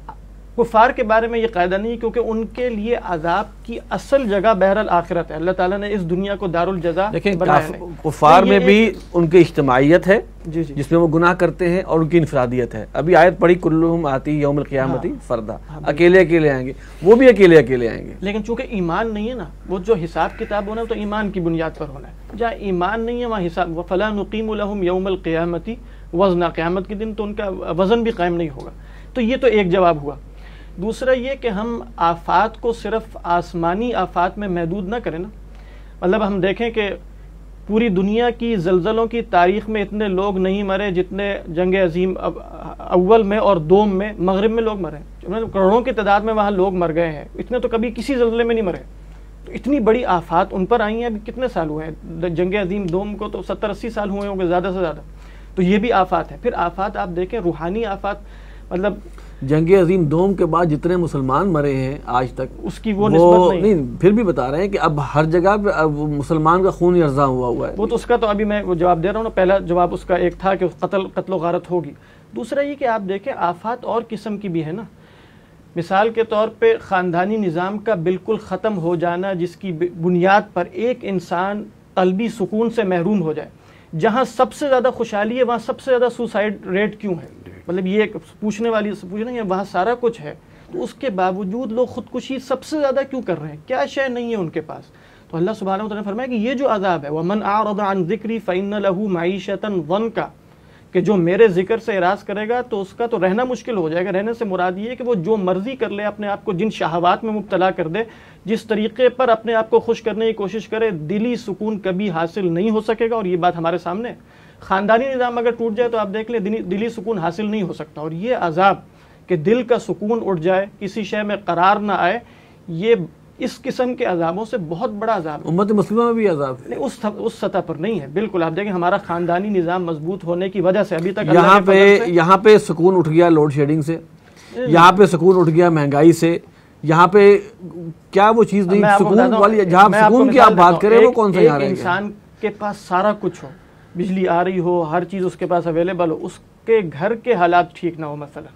S2: कुफार के बारे में ये कायदा नहीं क्योंकि उनके लिए अजाब की असल जगह बहरल आखिरत है अल्लाह ताला ने इस दुनिया को दारुल जजा देखें तो कुफार में भी
S1: उनकी इज्तमाहीत है जी जी जिसमें वो गुनाह करते हैं और उनकी इनफरादियत है अभी आयत पढ़ी कुल्लुम आती यौमल क़ियामती हाँ, फरदा हाँ, अकेले अकेले आएंगे वो भी अकेले अकेले आएंगे
S2: लेकिन चूंकि ईमान नहीं है ना वो जो हिसाब किताब होना है तो ईमान की बुनियाद पर होना है जहाँ ईमान नहीं है वहाँ हिसाब फला नकीम यौमल क़ियामती वजना क़्यामत के दिन तो उनका वज़न भी कायम नहीं होगा तो ये तो एक जवाब हुआ दूसरा ये कि हम आफात को सिर्फ आसमानी आफात में महदूद ना करें ना मतलब हम देखें कि पूरी दुनिया की जलजलों की तारीख में इतने लोग नहीं मरे जितने जंग अजीम अव्वल में और दोम में मगरब में लोग मरे मतलब करोड़ों की तादाद में वहाँ लोग मर गए हैं इतने तो कभी किसी जलजले में नहीं मरे तो इतनी बड़ी आफात उन पर आई हैं अभी कितने साल हुए हैं जंग अजीम दोम को तो सत्तर अस्सी साल हुए होंगे ज़्यादा से ज़्यादा तो ये भी आफात है फिर आफात आप देखें रूहानी आफात मतलब जंग अजीम दोम के बाद जितने मुसलमान मरे हैं आज
S1: तक उसकी वो, वो नहीं।, नहीं फिर भी बता रहे हैं कि अब हर जगह पे मुसलमान का खून अर्जा हुआ
S2: हुआ है वो तो उसका तो अभी मैं वो जवाब दे रहा हूँ ना पहला जवाब उसका एक था कि कत्ल कत्ल गारत होगी दूसरा ये कि आप देखें आफात और किस्म की भी है ना मिसाल के तौर पर ख़ानदानी निज़ाम का बिल्कुल ख़त्म हो जाना जिसकी बुनियाद पर एक इंसान कलबी सुकून से महरूम हो जाए जहाँ सबसे ज़्यादा खुशहाली है वहाँ सबसे ज़्यादा सुसाइड रेट क्यों है मतलब ये एक पूछने वाली पूछने है वहाँ सारा कुछ है तो उसके बावजूद लोग खुदकुशी सबसे ज़्यादा क्यों कर रहे हैं क्या शय नहीं है उनके पास तो अल्लाह सुबह ने फरमाया कि ये जो अजाब है वमन आरदान ज़िक्री फ़ैन लहू मीशतन वन का कि जो मेरे जिक्र से इराज करेगा तो उसका तो रहना मुश्किल हो जाएगा रहने से मुराद ये कि वो जो मर्ज़ी कर ले अपने आप को जिन शाहवात में मुबतला कर दे जिस तरीके पर अपने आप को खुश करने की कोशिश करे दिली सुकून कभी हासिल नहीं हो सकेगा और ये बात हमारे सामने है ख़ानदानी निज़ाम अगर टूट जाए तो आप देख लें दिली सुकून हासिल नहीं हो सकता और ये अजाब कि दिल का सुकून उठ जाए किसी शय में करार ना आए ये इस किस्म के अजाबों से बहुत बड़ा अजाब उम्मत मुस्लिमों में भी अजाब नहीं उस उस सतह पर नहीं है बिल्कुल आप देखें हमारा खानदानी निज़ाम मजबूत होने की वजह से अभी तक यहाँ पे
S1: यहाँ पे सुकून उठ गया लोड शेडिंग से यहाँ पे सुकून उठ गया महंगाई से यहाँ पे क्या वो चीज़ नहीं सुकून वाली जहाँ सुकून की आप बात करें वो कौन सा इंसान
S2: के पास सारा कुछ हो बिजली आ रही हो हर चीज़ उसके पास अवेलेबल हो उसके घर के हालात ठीक ना हो मसला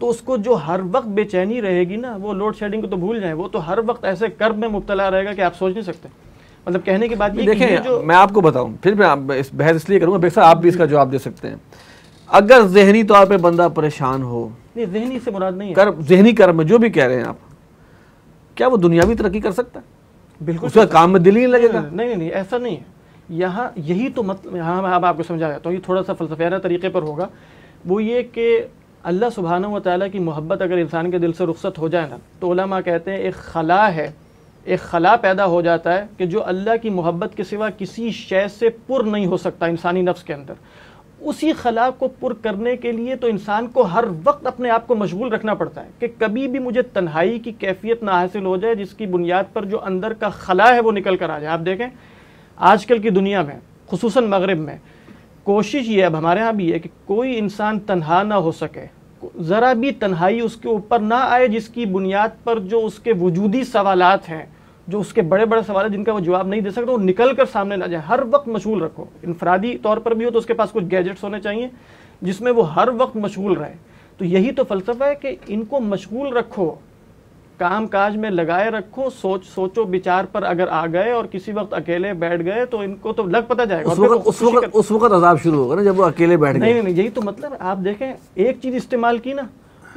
S2: तो उसको जो हर वक्त बेचैनी रहेगी ना वो लोड शेडिंग को तो भूल जाए वो तो हर वक्त ऐसे कर्ब में मुबतला रहेगा कि आप सोच नहीं सकते मतलब कहने की बात ये देखें जो
S1: मैं आपको बताऊं फिर मैं इस बहस इसलिए करूंगा बेसा आप भी इसका जवाब दे सकते हैं अगर जहनी तौर पर बंदा परेशान हो
S2: नहीं जहनी से मुराद नहीं
S1: कर जहनी कर्म में जो भी कह रहे हैं आप क्या वो दुनियावी तरक्की कर सकता है बिल्कुल उसका काम में दिल ही लगेगा
S2: नहीं नहीं ऐसा नहीं है यहाँ यही तो मतलब यहाँ मैं अब आपको समझा जाता हूँ ये थोड़ा सा फलसफाना तरीके पर होगा वो ये कि अल्लाह सुबहाना व ताली की मोहब्बत अगर इंसान के दिल से रुखसत हो जाए ना तो ओलमा कहते हैं एक खला है एक खला पैदा हो जाता है कि जो अल्लाह की मोहब्बत के सिवा किसी शय से पुर नहीं हो सकता इंसानी नफ्स के अंदर उसी खला को पुर करने के लिए तो इंसान को हर वक्त अपने आप को मशगूल रखना पड़ता है कि कभी भी मुझे तन्हाई की कैफियत ना हासिल हो जाए जिसकी बुनियाद पर जो अंदर का खला है वो निकल कर आ जाए आप देखें आजकल की दुनिया में खसूस मगरब में कोशिश ये अब हमारे यहाँ भी है कि कोई इंसान तनहा ना हो सके ज़रा भी तन्हाई उसके ऊपर ना आए जिसकी बुनियाद पर जो उसके वजूदी सवालत हैं जो उसके बड़े बड़े सवाल हैं जिनका वो जवाब नहीं दे सकता वो निकल कर सामने ना जाए हर वक्त मशगूल रखो इनफरादी तौर पर भी हो तो उसके पास कुछ गैजेट्स होने चाहिए जिसमें वो हर वक्त मशगूल रहे तो यही तो फ़लसफ़ा है कि इनको मशगूल रखो काम काज में लगाए रखो सोच सोचो विचार पर अगर आ गए और किसी वक्त अकेले बैठ गए तो इनको तो लग पता जाएगा उस वक्त उस वक्त उस
S1: वक्त अजाब शुरू होगा ना जब वो अकेले बैठ गए नहीं नहीं
S2: यही तो मतलब आप देखें एक चीज इस्तेमाल की ना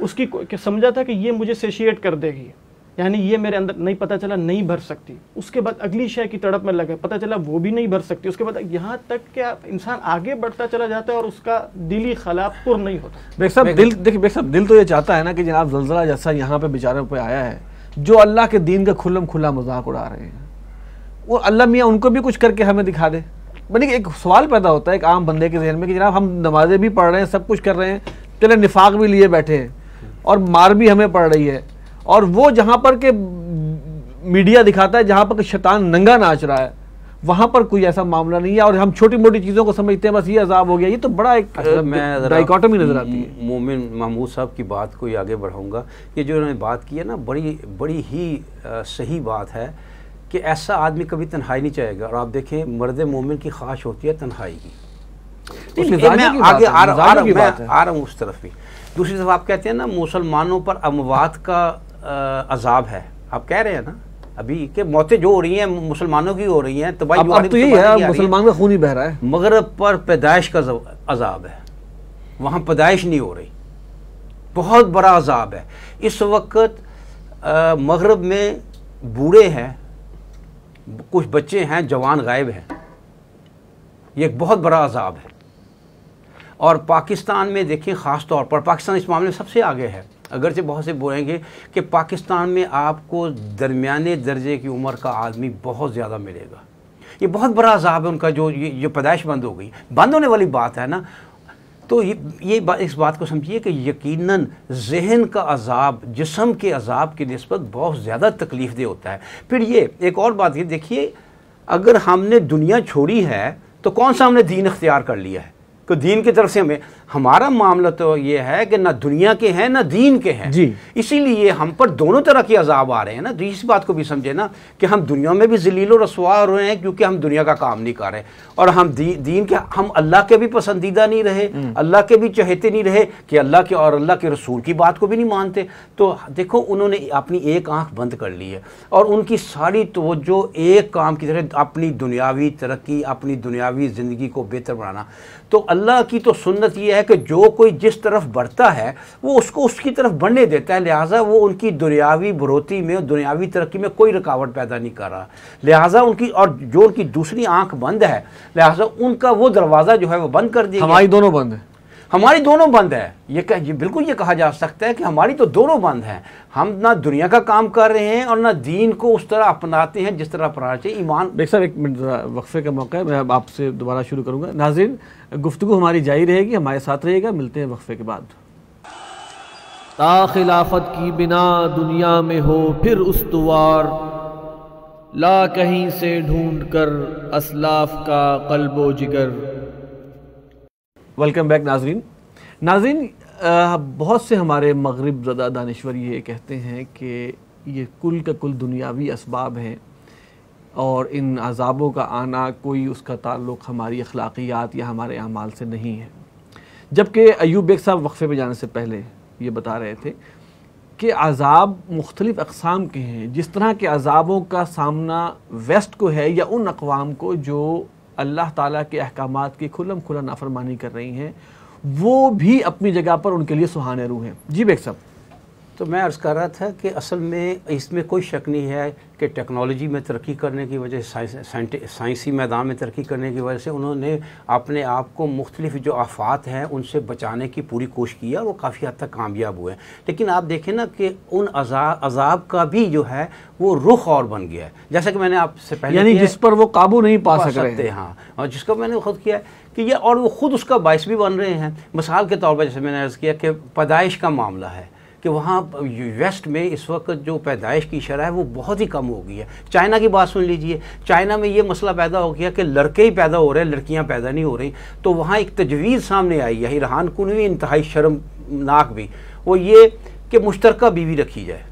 S2: उसकी समझा था कि ये मुझे सेशिएट कर देगी यानी ये मेरे अंदर नहीं पता चला नहीं भर सकती उसके बाद अगली शय की तड़प में लगे पता चला वो भी नहीं भर सकती उसके बाद यहाँ तक कि इंसान आगे बढ़ता चला जाता है और उसका दिल ही खलाब पुर नहीं होता
S1: बेग साहब दिल देखिए बेग साहब दिल तो ये चाहता है ना कि जनाब जलजला जैसा यहाँ पे बेचारे पे आया है जो अल्लाह के दीन का खुलम खुला मजाक उड़ा रहे हैं वो अल्लाह मियाँ उनको भी कुछ करके हमें दिखा दे बल्कि एक सवाल पैदा होता है एक आम बंदे के जहन में कि जनाब हम नमाजें भी पढ़ रहे हैं सब कुछ कर रहे हैं चले निफाक भी लिए बैठे हैं और मार भी हमें पड़ रही है और वो जहाँ पर के मीडिया दिखाता है जहाँ पर शैतान नंगा नाच रहा है वहाँ पर कोई ऐसा मामला नहीं है और हम छोटी मोटी चीज़ों को समझते हैं बस ये अजाब हो गया ये तो बड़ा एक डाइकॉटमी अच्छा, नज़र आती
S3: है मोमिन महमूद साहब की बात को ही आगे बढ़ाऊँगा ये जो उन्होंने बात की है ना बड़ी बड़ी ही आ, सही बात है कि ऐसा आदमी कभी तन्हाई नहीं चाहेगा और आप देखें मर्द मोमिन की ख्वाहिश होती है तन्हाई की आ रहा हूँ उस तरफ भी दूसरी तरफ आप कहते हैं ना मुसलमानों पर अमवात का अजाब है आप कह रहे हैं ना अभी के मौतें जो हो रही हैं मुसलमानों की हो रही हैं तो भाई अब, अब तो यही है मुसलमान का खून ही बह रहा है मगरब पर पैदाइश का अजाब है वहाँ पैदाइश नहीं हो रही बहुत बड़ा अजाब है इस वक्त मगरब में बूढ़े हैं कुछ बच्चे हैं जवान गायब हैं ये एक बहुत बड़ा अजाब है और पाकिस्तान में देखें ख़ास तौर पर पाकिस्तान इस मामले में सबसे आगे है अगरचे बहुत से बोलेंगे कि पाकिस्तान में आपको दरमियाने दर्जे की उम्र का आदमी बहुत ज़्यादा मिलेगा ये बहुत बड़ा अजाब है उनका जो ये जो पैदाइश बंद हो गई बंद होने वाली बात है ना तो ये ये बा, इस बात को समझिए कि यकीनन जहन का अजाब जिसम के अजाब की नस्बत बहुत ज़्यादा तकलीफ़ दे होता है फिर ये एक और बात ये देखिए अगर हमने दुनिया छोड़ी है तो कौन सा हमने दीन अख्तियार कर लिया है तो दीन की तरफ से हमें हमारा मामला तो ये है कि ना दुनिया के हैं ना दीन के हैं जी इसीलिए हम पर दोनों तरह के अजाब आ रहे हैं ना तो इस बात को भी समझे ना कि हम दुनिया में भी जलील और रसवा रहे हैं क्योंकि हम दुनिया का काम नहीं कर रहे और हम दी, दीन के हम अल्लाह के भी पसंदीदा नहीं रहे हम्म। अल्लाह के भी चहेते नहीं रहे कि अल्लाह के और अल्लाह के रसूल की बात को भी नहीं मानते तो देखो उन्होंने अपनी एक आँख बंद कर ली है और उनकी सारी तोज्जो एक काम की तरह अपनी दुनियावी तरक्की अपनी दुनियावी ज़िंदगी को बेहतर बनाना तो अल्लाह की तो सुन्नत ये है कि जो कोई जिस तरफ बढ़ता है वो उसको उसकी तरफ बढ़ने देता है लिहाजा वो उनकी दुनियावी बढ़ोती में दुनियावी तरक्की में कोई रुकावट पैदा नहीं कर रहा लिहाजा उनकी और जो उनकी दूसरी आंख बंद है लिहाजा उनका वो दरवाज़ा जो है वो बंद कर दिया हमारी दोनों बंद है हमारी दोनों बंद है ये कह ये बिल्कुल ये कहा जा सकता है कि हमारी तो दोनों बंद हैं हम ना दुनिया का काम कर रहे हैं और ना दीन को उस तरह अपनाते हैं जिस तरह अपनाना चाहिए ईमान देख साहब एक मिनट वक्फे का मौका है मैं
S1: अब आपसे दोबारा शुरू करूँगा नाजिन गुफ्तु हमारी जारी रहेगी हमारे साथ रहेगा मिलते हैं वक्फे के बाद खिलाफत की बिना दुनिया में हो फिर उसवार ला कहीं से ढूंढ कर असलाफ का कल्बो जिगर वेलकम बैक नाजरीन नाजरीन बहुत से हमारे मगरब ज़दा दानश्वर ये कहते हैं कि ये कुल का कुल दुनियावी इसबाब हैं और इन अजाबों का आना कोई उसका ताल्लुक हमारी अखलाकियात या हमारे अमाल से नहीं है जबकि अयूब बेग साहब वक्फ़े में जाने से पहले ये बता रहे थे कि अजाब मुख्तलिफ़ अकसाम के हैं जिस तरह के अजाबों का सामना वेस्ट को है या उन अकवाम को जो अल्लाह ताला के अहकाम की खुलम खुला नाफरमानी कर रही हैं वो भी अपनी जगह पर उनके लिए सुहाने रूह हैं जी बेग साहब
S3: तो मैं अर्ज़ कर रहा था कि असल में इसमें कोई शक नहीं है कि टेक्नोलॉजी में तरक्की करने की वजह से साइंसी मैदान में तरक्की करने की वजह से उन्होंने अपने आप को मुख्तलिफ जो आफात हैं उनसे बचाने की पूरी कोशिश की है और वो काफ़ी हद तक कामयाब हुए लेकिन आप देखें ना कि उन अजाब का भी जो है वो रुख और बन गया है जैसा कि मैंने आपसे पहले यानी जिस पर वो काबू नहीं पा, पा सकते हाँ और जिसका मैंने खुद किया कि ये और वो खुद उसका बायस भी बन रहे हैं मिसाल के तौर पर जैसे मैंने अर्ज़ किया कि पैदाइश का मामला है कि वहाँ वेस्ट में इस वक्त जो पैदाइश की शरह है वो बहुत ही कम हो गई है चाइना की बात सुन लीजिए चाइना में ये मसला पैदा हो गया कि लड़के ही पैदा हो रहे हैं लड़कियाँ पैदा नहीं हो रही तो वहाँ एक तजवीज़ सामने आई है ईरान कुन भी इंतहाई शर्मनाक भी वो ये कि मुश्तरक बीवी रखी जाए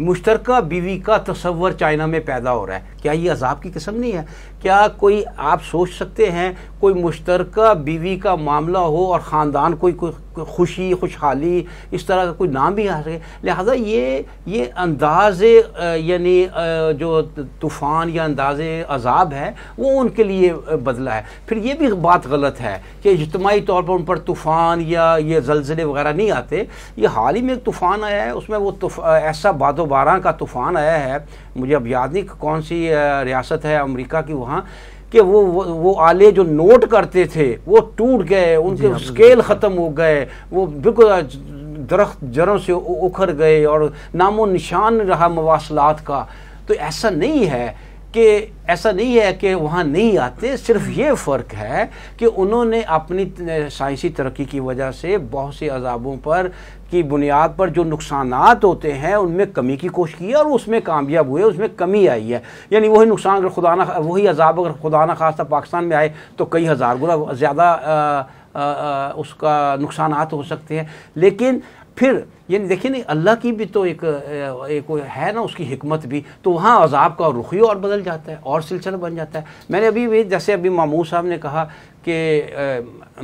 S3: मुश्तरक बीवी का तस्वर चाइना में पैदा हो रहा है क्या ये अजाब की किस्म नहीं है क्या कोई आप सोच सकते हैं कोई मुश्तरका बीवी का मामला हो और ख़ानदान कोई कोई खुशी खुशहाली इस तरह का कोई नाम भी आ सके लिहाजा ये ये अंदाज यानी जो तूफ़ान या अंदाज अजाब है वो उनके लिए बदला है फिर ये भी बात गलत है कि इजमाही तौर पर उन पर तूफ़ान या ये जलजिले वगैरह नहीं आते ये हाल ही में एक तूफ़ान आया है उसमें वो ऐसा बादोबारा का तूफ़ान आया है मुझे अब याद नहीं कौन सी रियासत है अमेरिका की वहाँ कि वो वो आले जो नोट करते थे वो टूट गए उनके हाँ, स्केल ख़त्म हो गए वो बिल्कुल दरख्त जड़ों से उखड़ गए और नामो निशान रहा मवासलात का तो ऐसा नहीं है कि ऐसा नहीं है कि वहाँ नहीं आते सिर्फ ये फ़र्क है कि उन्होंने अपनी साइंसी तरक्की की वजह से बहुत से अजाबों पर की बुनियाद पर जो नुकसान होते हैं उनमें कमी की कोशिश की है और उसमें कामयाब हुए उसमें कमी आई है यानी वही नुकसान अगर खुदा न वही अजाब अगर खुदा न खासा पाकिस्तान में आए तो कई हज़ार गुना ज़्यादा उसका नुकसान हो सकते हैं लेकिन फिर यानी देखिए नहीं अल्लाह की भी तो एक एक है ना उसकी हमत भी तो वहाँ अजाब का रुख ही और बदल जाता है और सिलसिला बन जाता है मैंने अभी भी जैसे अभी मामूद साहब ने कहा कि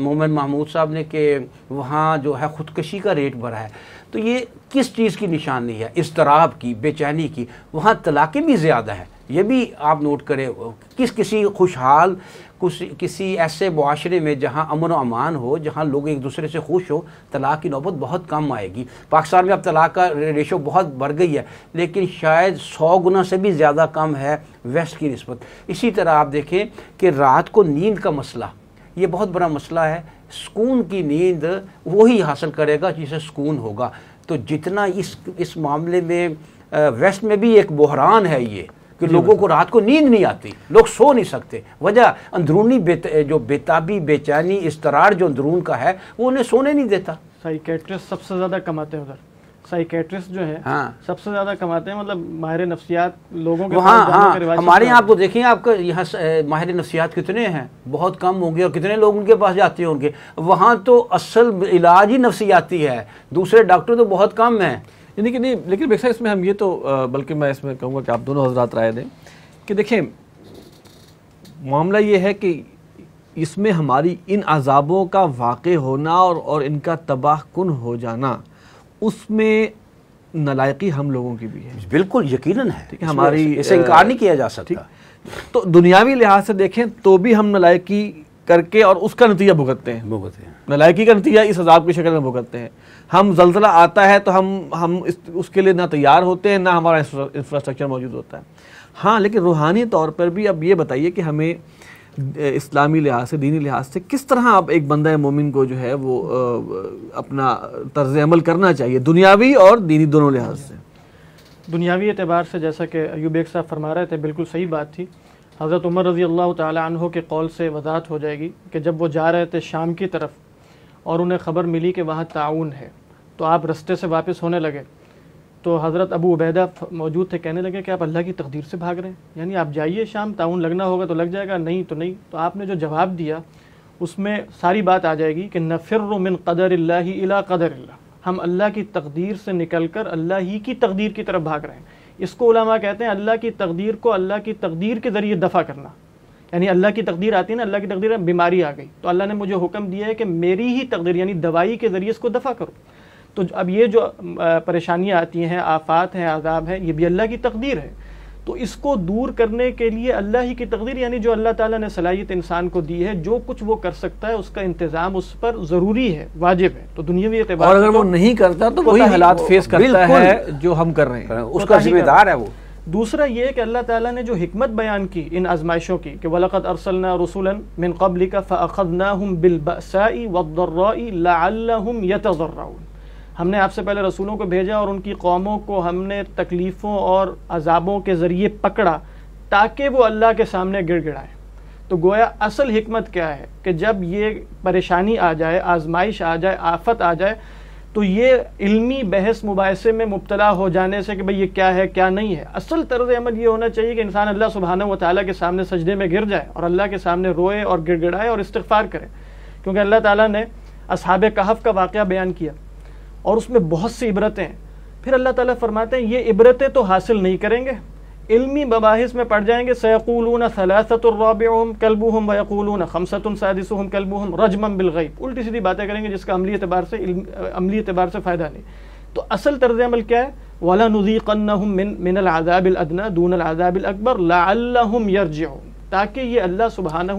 S3: मोमिन महमूद साहब ने कि वहाँ जो है ख़ुदकशी का रेट बढ़ा है तो ये किस चीज़ की निशानी है इसतराब की बेचैनी की वहाँ तलाक़ें भी ज़्यादा हैं ये भी आप नोट करें किस किसी खुशहाल कुछ किसी ऐसे माशरे में जहाँ अमन अमान हो जहाँ लोग एक दूसरे से खुश हो तलाक की नौबत बहुत कम आएगी पाकिस्तान में अब तलाक का रेशो बहुत बढ़ गई है लेकिन शायद सौ गुना से भी ज़्यादा कम है वेस्ट की नस्बत इसी तरह आप देखें कि रात को नींद का मसला ये बहुत बड़ा मसला है सुकून की नींद वही हासिल करेगा जिसे सुकून होगा तो जितना इस इस मामले में वेस्ट में भी एक बहरान है ये कि लोगों को रात को नींद नहीं आती लोग सो नहीं सकते वजह अंदरूनी बेत, जो बेताबी बेचैनी इसतरार जो अंदरून का है वो उन्हें सोने नहीं देता साइकेट्रिस्ट सबसे ज़्यादा कमाते हैं उधर साइकेट्रिस्ट जो है हाँ सबसे ज़्यादा कमाते हैं मतलब माहिर
S2: नफसियात लोगों के हाँ हाँ हमारे यहाँ
S3: आपको तो देखिए आपका यहाँ माहिर नफसियात कितने हैं बहुत कम होंगे और कितने लोग उनके पास जाते होंगे वहाँ तो असल इलाज ही नफसियाती है दूसरे डॉक्टर तो बहुत कम हैं यानी कि नहीं लेकिन बेसा इसमें हम ये तो बल्कि मैं
S1: इसमें कहूँगा कि आप दोनों हजरात राय दें कि देखें मामला ये है कि इसमें हमारी इन अजाबों का वाक़ होना और और इनका तबाह कन हो जाना उसमें नलायकी हम लोगों की भी है बिल्कुल यकीनन है ठीक है हमारी इसे इनकार नहीं किया जा सकता तो दुनियावी लिहाज से देखें तो भी हम नलायकी करके और उसका नतीजा भुगतते हैं भुगतते हैं नलायकी का नतीजा इस अजाब की शक्ल में भुगतते हैं हम जलजला आता है तो हम हम इस उसके लिए ना तैयार होते हैं ना हमारा इंफ्रास्ट्रक्चर मौजूद होता है हाँ लेकिन रूहानी तौर पर भी अब ये बताइए कि हमें इस्लामी लिहाज से दीनी लिहाज से किस तरह अब एक बंदा मोमिन को जो है वो अपना तर्ज अमल करना चाहिए दुनियावी और दीनी दोनों लिहाज से
S2: दुनियावी एतबार से जैसा कि अयूब एक साहब फरमा रहे थे बिल्कुल सही बात थी हज़रत उमर रज़ी अल्लाह तहों के कौल से वजाहत हो जाएगी कि जब वो जा रहे थे शाम की तरफ और उन्हें ख़बर मिली कि वहाँ ताउन है तो आप रस्ते से वापस होने लगे तो हज़रत अबू उबैदा मौजूद थे कहने लगे कि आप अल्लाह की तकदीर से भाग रहे हैं यानी आप जाइए शाम ताउन लगना होगा तो लग जाएगा नहीं तो नहीं तो आपने जो जवाब दिया उसमें सारी बात आ जाएगी कि नफ़िर मिन कदर अला कदर हम अल्लाह की तकदीर से निकल कर अल्लाह ही की तकदीर की तरफ भाग रहे हैं इसको उलमा कहते हैं अल्लाह की तकदीर को अल्लाह की तकदीर के ज़रिए दफ़ा करना यानी अल्लाह की तकदीर आती है ना अल्लाह की तकदीर में बीमारी आ गई तो अल्लाह ने मुझे हुक्म दिया है कि मेरी ही तकदीर यानी दवाई के ज़रिए इसको दफ़ा करो तो अब ये जो परेशानियाँ आती हैं आफ़ात हैं आज़ाब हैं ये भी अल्लाह की तकदीर है तो इसको दूर करने के लिए अल्लाह ही की तकदीर यानी जो अल्लाह ताला ने सलाहियत इंसान को दी है जो कुछ वो कर सकता है उसका इंतजाम उस पर ज़रूरी है वाजिब है तो दुनियावी अतबार और अगर तो वो नहीं करता तो वही हालात फेस करता है
S1: जो हम कर रहे हैं उसका जिम्मेदार है
S2: वो दूसरा ये कि अल्लाह ताला ने जो हिकमत बयान की इन आजमाइशों की कि वलक़त अरसलना रसूलन मिन कबल का फ़खना हम बिलबसाई वम यतज़र्राउन हमने आपसे पहले रसूलों को भेजा और उनकी कौमों को हमने तकलीफ़ों और अजाबों के ज़रिए पकड़ा ताकि वो अल्लाह के सामने गिड़ गिड़ाएँ तो गोया असल हमत क्या है कि जब ये परेशानी आ जाए आजमाइश आ जाए आफत आ जाए तो ये इल्मी बहस मुबासे में मुबतला हो जाने से कि भाई ये क्या है क्या नहीं है असल तर्ज अमल ये होना चाहिए कि इंसान अल्लाह सुबहाना व ताली के सामने सजदे में गिर जाए और अल्लाह के सामने रोए और गिड़गिड़ाए और इस्तफ़ार करे क्योंकि अल्लाह ताली ने असहाब कहफ़ का वाक़ बयान किया और उसमें बहुत सी इबरतें हैं फिर अल्लाह ताली फरमाते हैं ये इबरतें तो हासिल नहीं करेंगे इल्मी बबाहिस में पढ़ जाएंगे सैकूलून सलासतरबम कलबूम वयकूलून हम सादिसम कलबूम रजमम बिलगैब उल्टी सीधी बातें करेंगे जिसका अमली एतबार से अमली एतबार से फ़ायदा नहीं तो असल तर्ज अमल क्या है वाला नज़ीक़न मिन मिनल आज़ाबिल अदना दूनल आज़ाबिल अकबर लाम यरज ताकि ये अल्लाह सुबहाना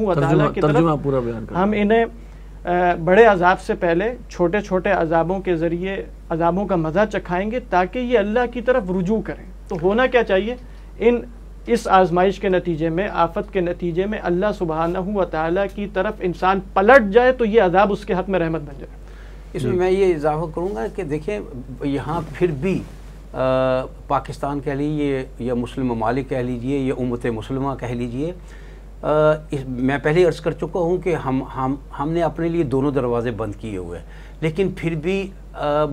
S2: की तरफ हम इन्हें बड़े अजाब से पहले छोटे छोटे अजाबों के ज़रिए अजाबों का मज़ा चखाएंगे ताकि ये अल्लाह की तरफ रुजू करें तो होना क्या चाहिए इन इस आजमाइश के नतीजे में आफत के नतीजे में अल्लाह सुबहाना हुआ
S3: की तरफ इंसान पलट जाए तो ये अदाब उसके हाथ में रहमत बन जाए इसमें मैं ये इजाफा करूँगा कि देखिए यहाँ फिर भी आ, पाकिस्तान कह लीजिए या मुस्लिम ममालिक कह लीजिए या उमत मुसलम कह लीजिए मैं पहले अर्ज़ कर चुका हूँ कि हम हम हमने अपने लिए दोनों दरवाज़े बंद किए हुए हैं लेकिन फिर भी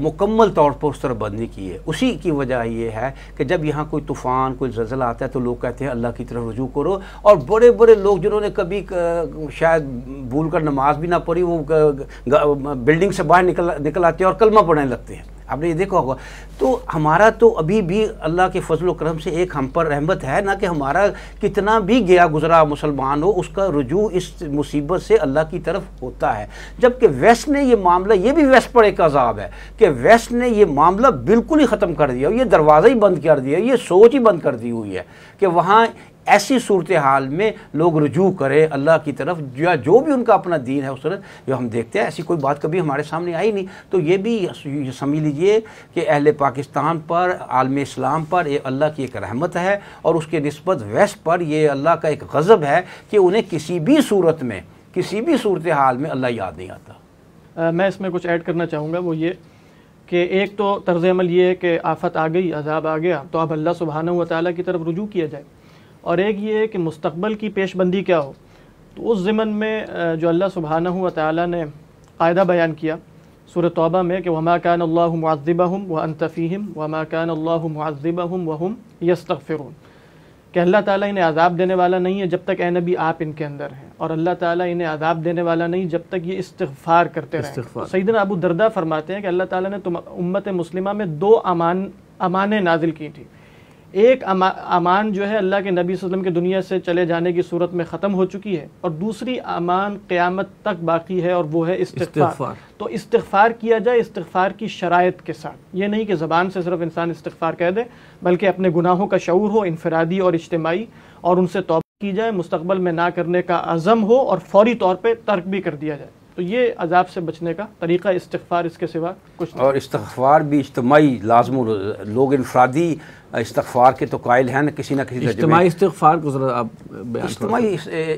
S3: मुकम्मल तौर पर उस तरफ़ बंदी की है उसी की वजह यह है कि जब यहाँ कोई तूफ़ान कोई जजल आता है तो लोग कहते हैं अल्लाह की तरफ रजू करो और बड़े बड़े लोग जिन्होंने कभी शायद भूल कर नमाज भी ना पढ़ी वो बिल्डिंग से बाहर निकल निकल आते हैं और कलमा पढ़ने लगते हैं आपने ये देखा होगा तो हमारा तो अभी भी अल्लाह के फजल करम से एक हम पर रहमत है ना कि हमारा कितना भी गया गुजरा मुसलमान हो उसका रुजू इस मुसीबत से अल्लाह की तरफ होता है जबकि वेस्ट ने ये मामला ये भी वेस्ट पर एक अजाब है कि वेस्ट ने ये मामला बिल्कुल ही ख़त्म कर दिया ये दरवाज़ा ही बंद कर दिया ये सोच ही बंद कर दी हुई है कि वहाँ ऐसी सूरत हाल में लोग रजू करें अल्लाह की तरफ या जो भी उनका अपना दीन है उस तरह जो हम देखते हैं ऐसी कोई बात कभी हमारे सामने आई नहीं तो ये भी समझ लीजिए कि अहल पाकिस्तान पर आलम इस्लाम पर ये अल्लाह की एक रहमत है और उसके नस्बत वेस्ट पर ये अल्लाह का एक गज़ब है कि उन्हें किसी भी सूरत में किसी भी सूरत हाल में अल्लाह याद नहीं आता आ, मैं इसमें कुछ ऐड करना चाहूँगा वो ये
S2: कि एक तो तर्ज अमल ये है कि आफत आ गई अजाब आ गया तो अब अल्लाह सुबहाना हुआ ताली की तरफ रुजू किया जाए और एक ये है कि मुस्तबल की पेशबंदी क्या हो तो उस ज़मन में जो अल्लाह सुबहाना हुआ ताली ने कायदा बयान किया सूर तौबा में कि वमा कान अल्लाह मुआज़िबा हम व अनतफ़ीम वमा कान अल्लाह मुआज़िबा हम वहम यस्तफ़िरून कि अल्लाह ताली इन्हें आज़ाब देने वाला नहीं है जब तक ए नबी आप इनके अंदर हैं और अल्लाह ताली इन्हें आज़ाब देने वाला नहीं जब तक ये इस्तफ़ार करते रहें तो सईदन अबू दरदा फरमाते हैं कि अल्लाह ताली ने तुम उम्मत मुस्लिमा में दो अमान अमानें नाजिल की थी एक अमा, अमान जो है अल्लाह के नबी वसल्लम के दुनिया से चले जाने की सूरत में ख़त्म हो चुकी है और दूसरी अमान क़्यामत तक बाकी है और वो है इस्तफार तो इस्तफार किया जाए इस्तफार की शरात के साथ ये नहीं कि ज़बान से सिर्फ इंसान इस्तफार कह दे बल्कि अपने गुनाहों का शूर हो इनफरादी और इज्तमाही और उनसे तो की जाए मुस्तबल में ना करने का अज़म हो और फौरी तौर पर तर्क भी कर दिया जाए तो ये अजाब से बचने का तरीका इस्तफार इसके सिवा
S3: कुछ और इस्तफार भी इज्तमाही लाजम लोग इनफरादी इस्तफ़ार के तो कायल हैं ना किसी ना किसी इज्तमाही इस्तफ़ार को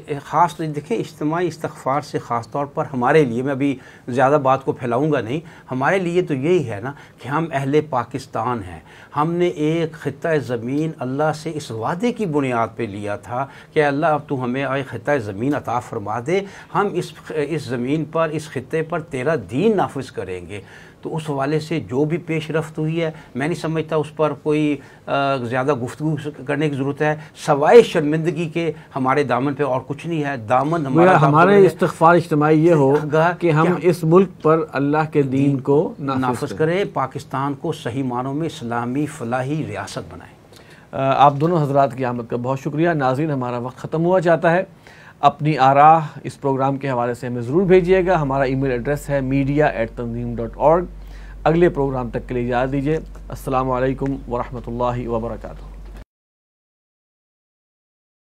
S3: ख़ास तो देखें इज्तमी इस्तफ़ार से ख़ास तौर पर हमारे लिए मैं अभी ज़्यादा बात को फैलाऊँगा नहीं हमारे लिए तो यही है ना कि हम अहल पाकिस्तान हैं हमने एक ख़त ज़मीन अल्लाह से इस वादे की बुनियाद पर लिया था कि अल्लाह अब तू हमें आए ख़त ज़मीन अता फरमा दे हम इस इस ज़मीन पर इस खत्े पर तेरा दीन नाफज करेंगे तो उस हवाले से जो भी पेश रफ्त हुई है मैं नहीं समझता उस पर कोई ज़्यादा गुफ्तु करने की ज़रूरत है सवाए शर्मिंदगी के हमारे दामन पे और कुछ नहीं है दामन हमारा हमारे इस्तफार इज्तमी ये हो कि हम इस मुल्क पर अल्लाह के दीन को नाफज करें पाकिस्तान को सही मानों में इस्लामी फलाही रियासत बनाएँ आप
S1: दोनों हजरात की आमद का बहुत शुक्रिया नाजीन हमारा वक्त ख़त्म हुआ जाता है अपनी आरा इस प्रोग्राम के हवाले से हमें ज़रूर भेजिएगा हमारा ईमेल एड्रेस है media at Tanzeem dot org
S2: अगले प्रोग्राम तक के लिए इजाज़ दीजिए असल वरहमल वर्का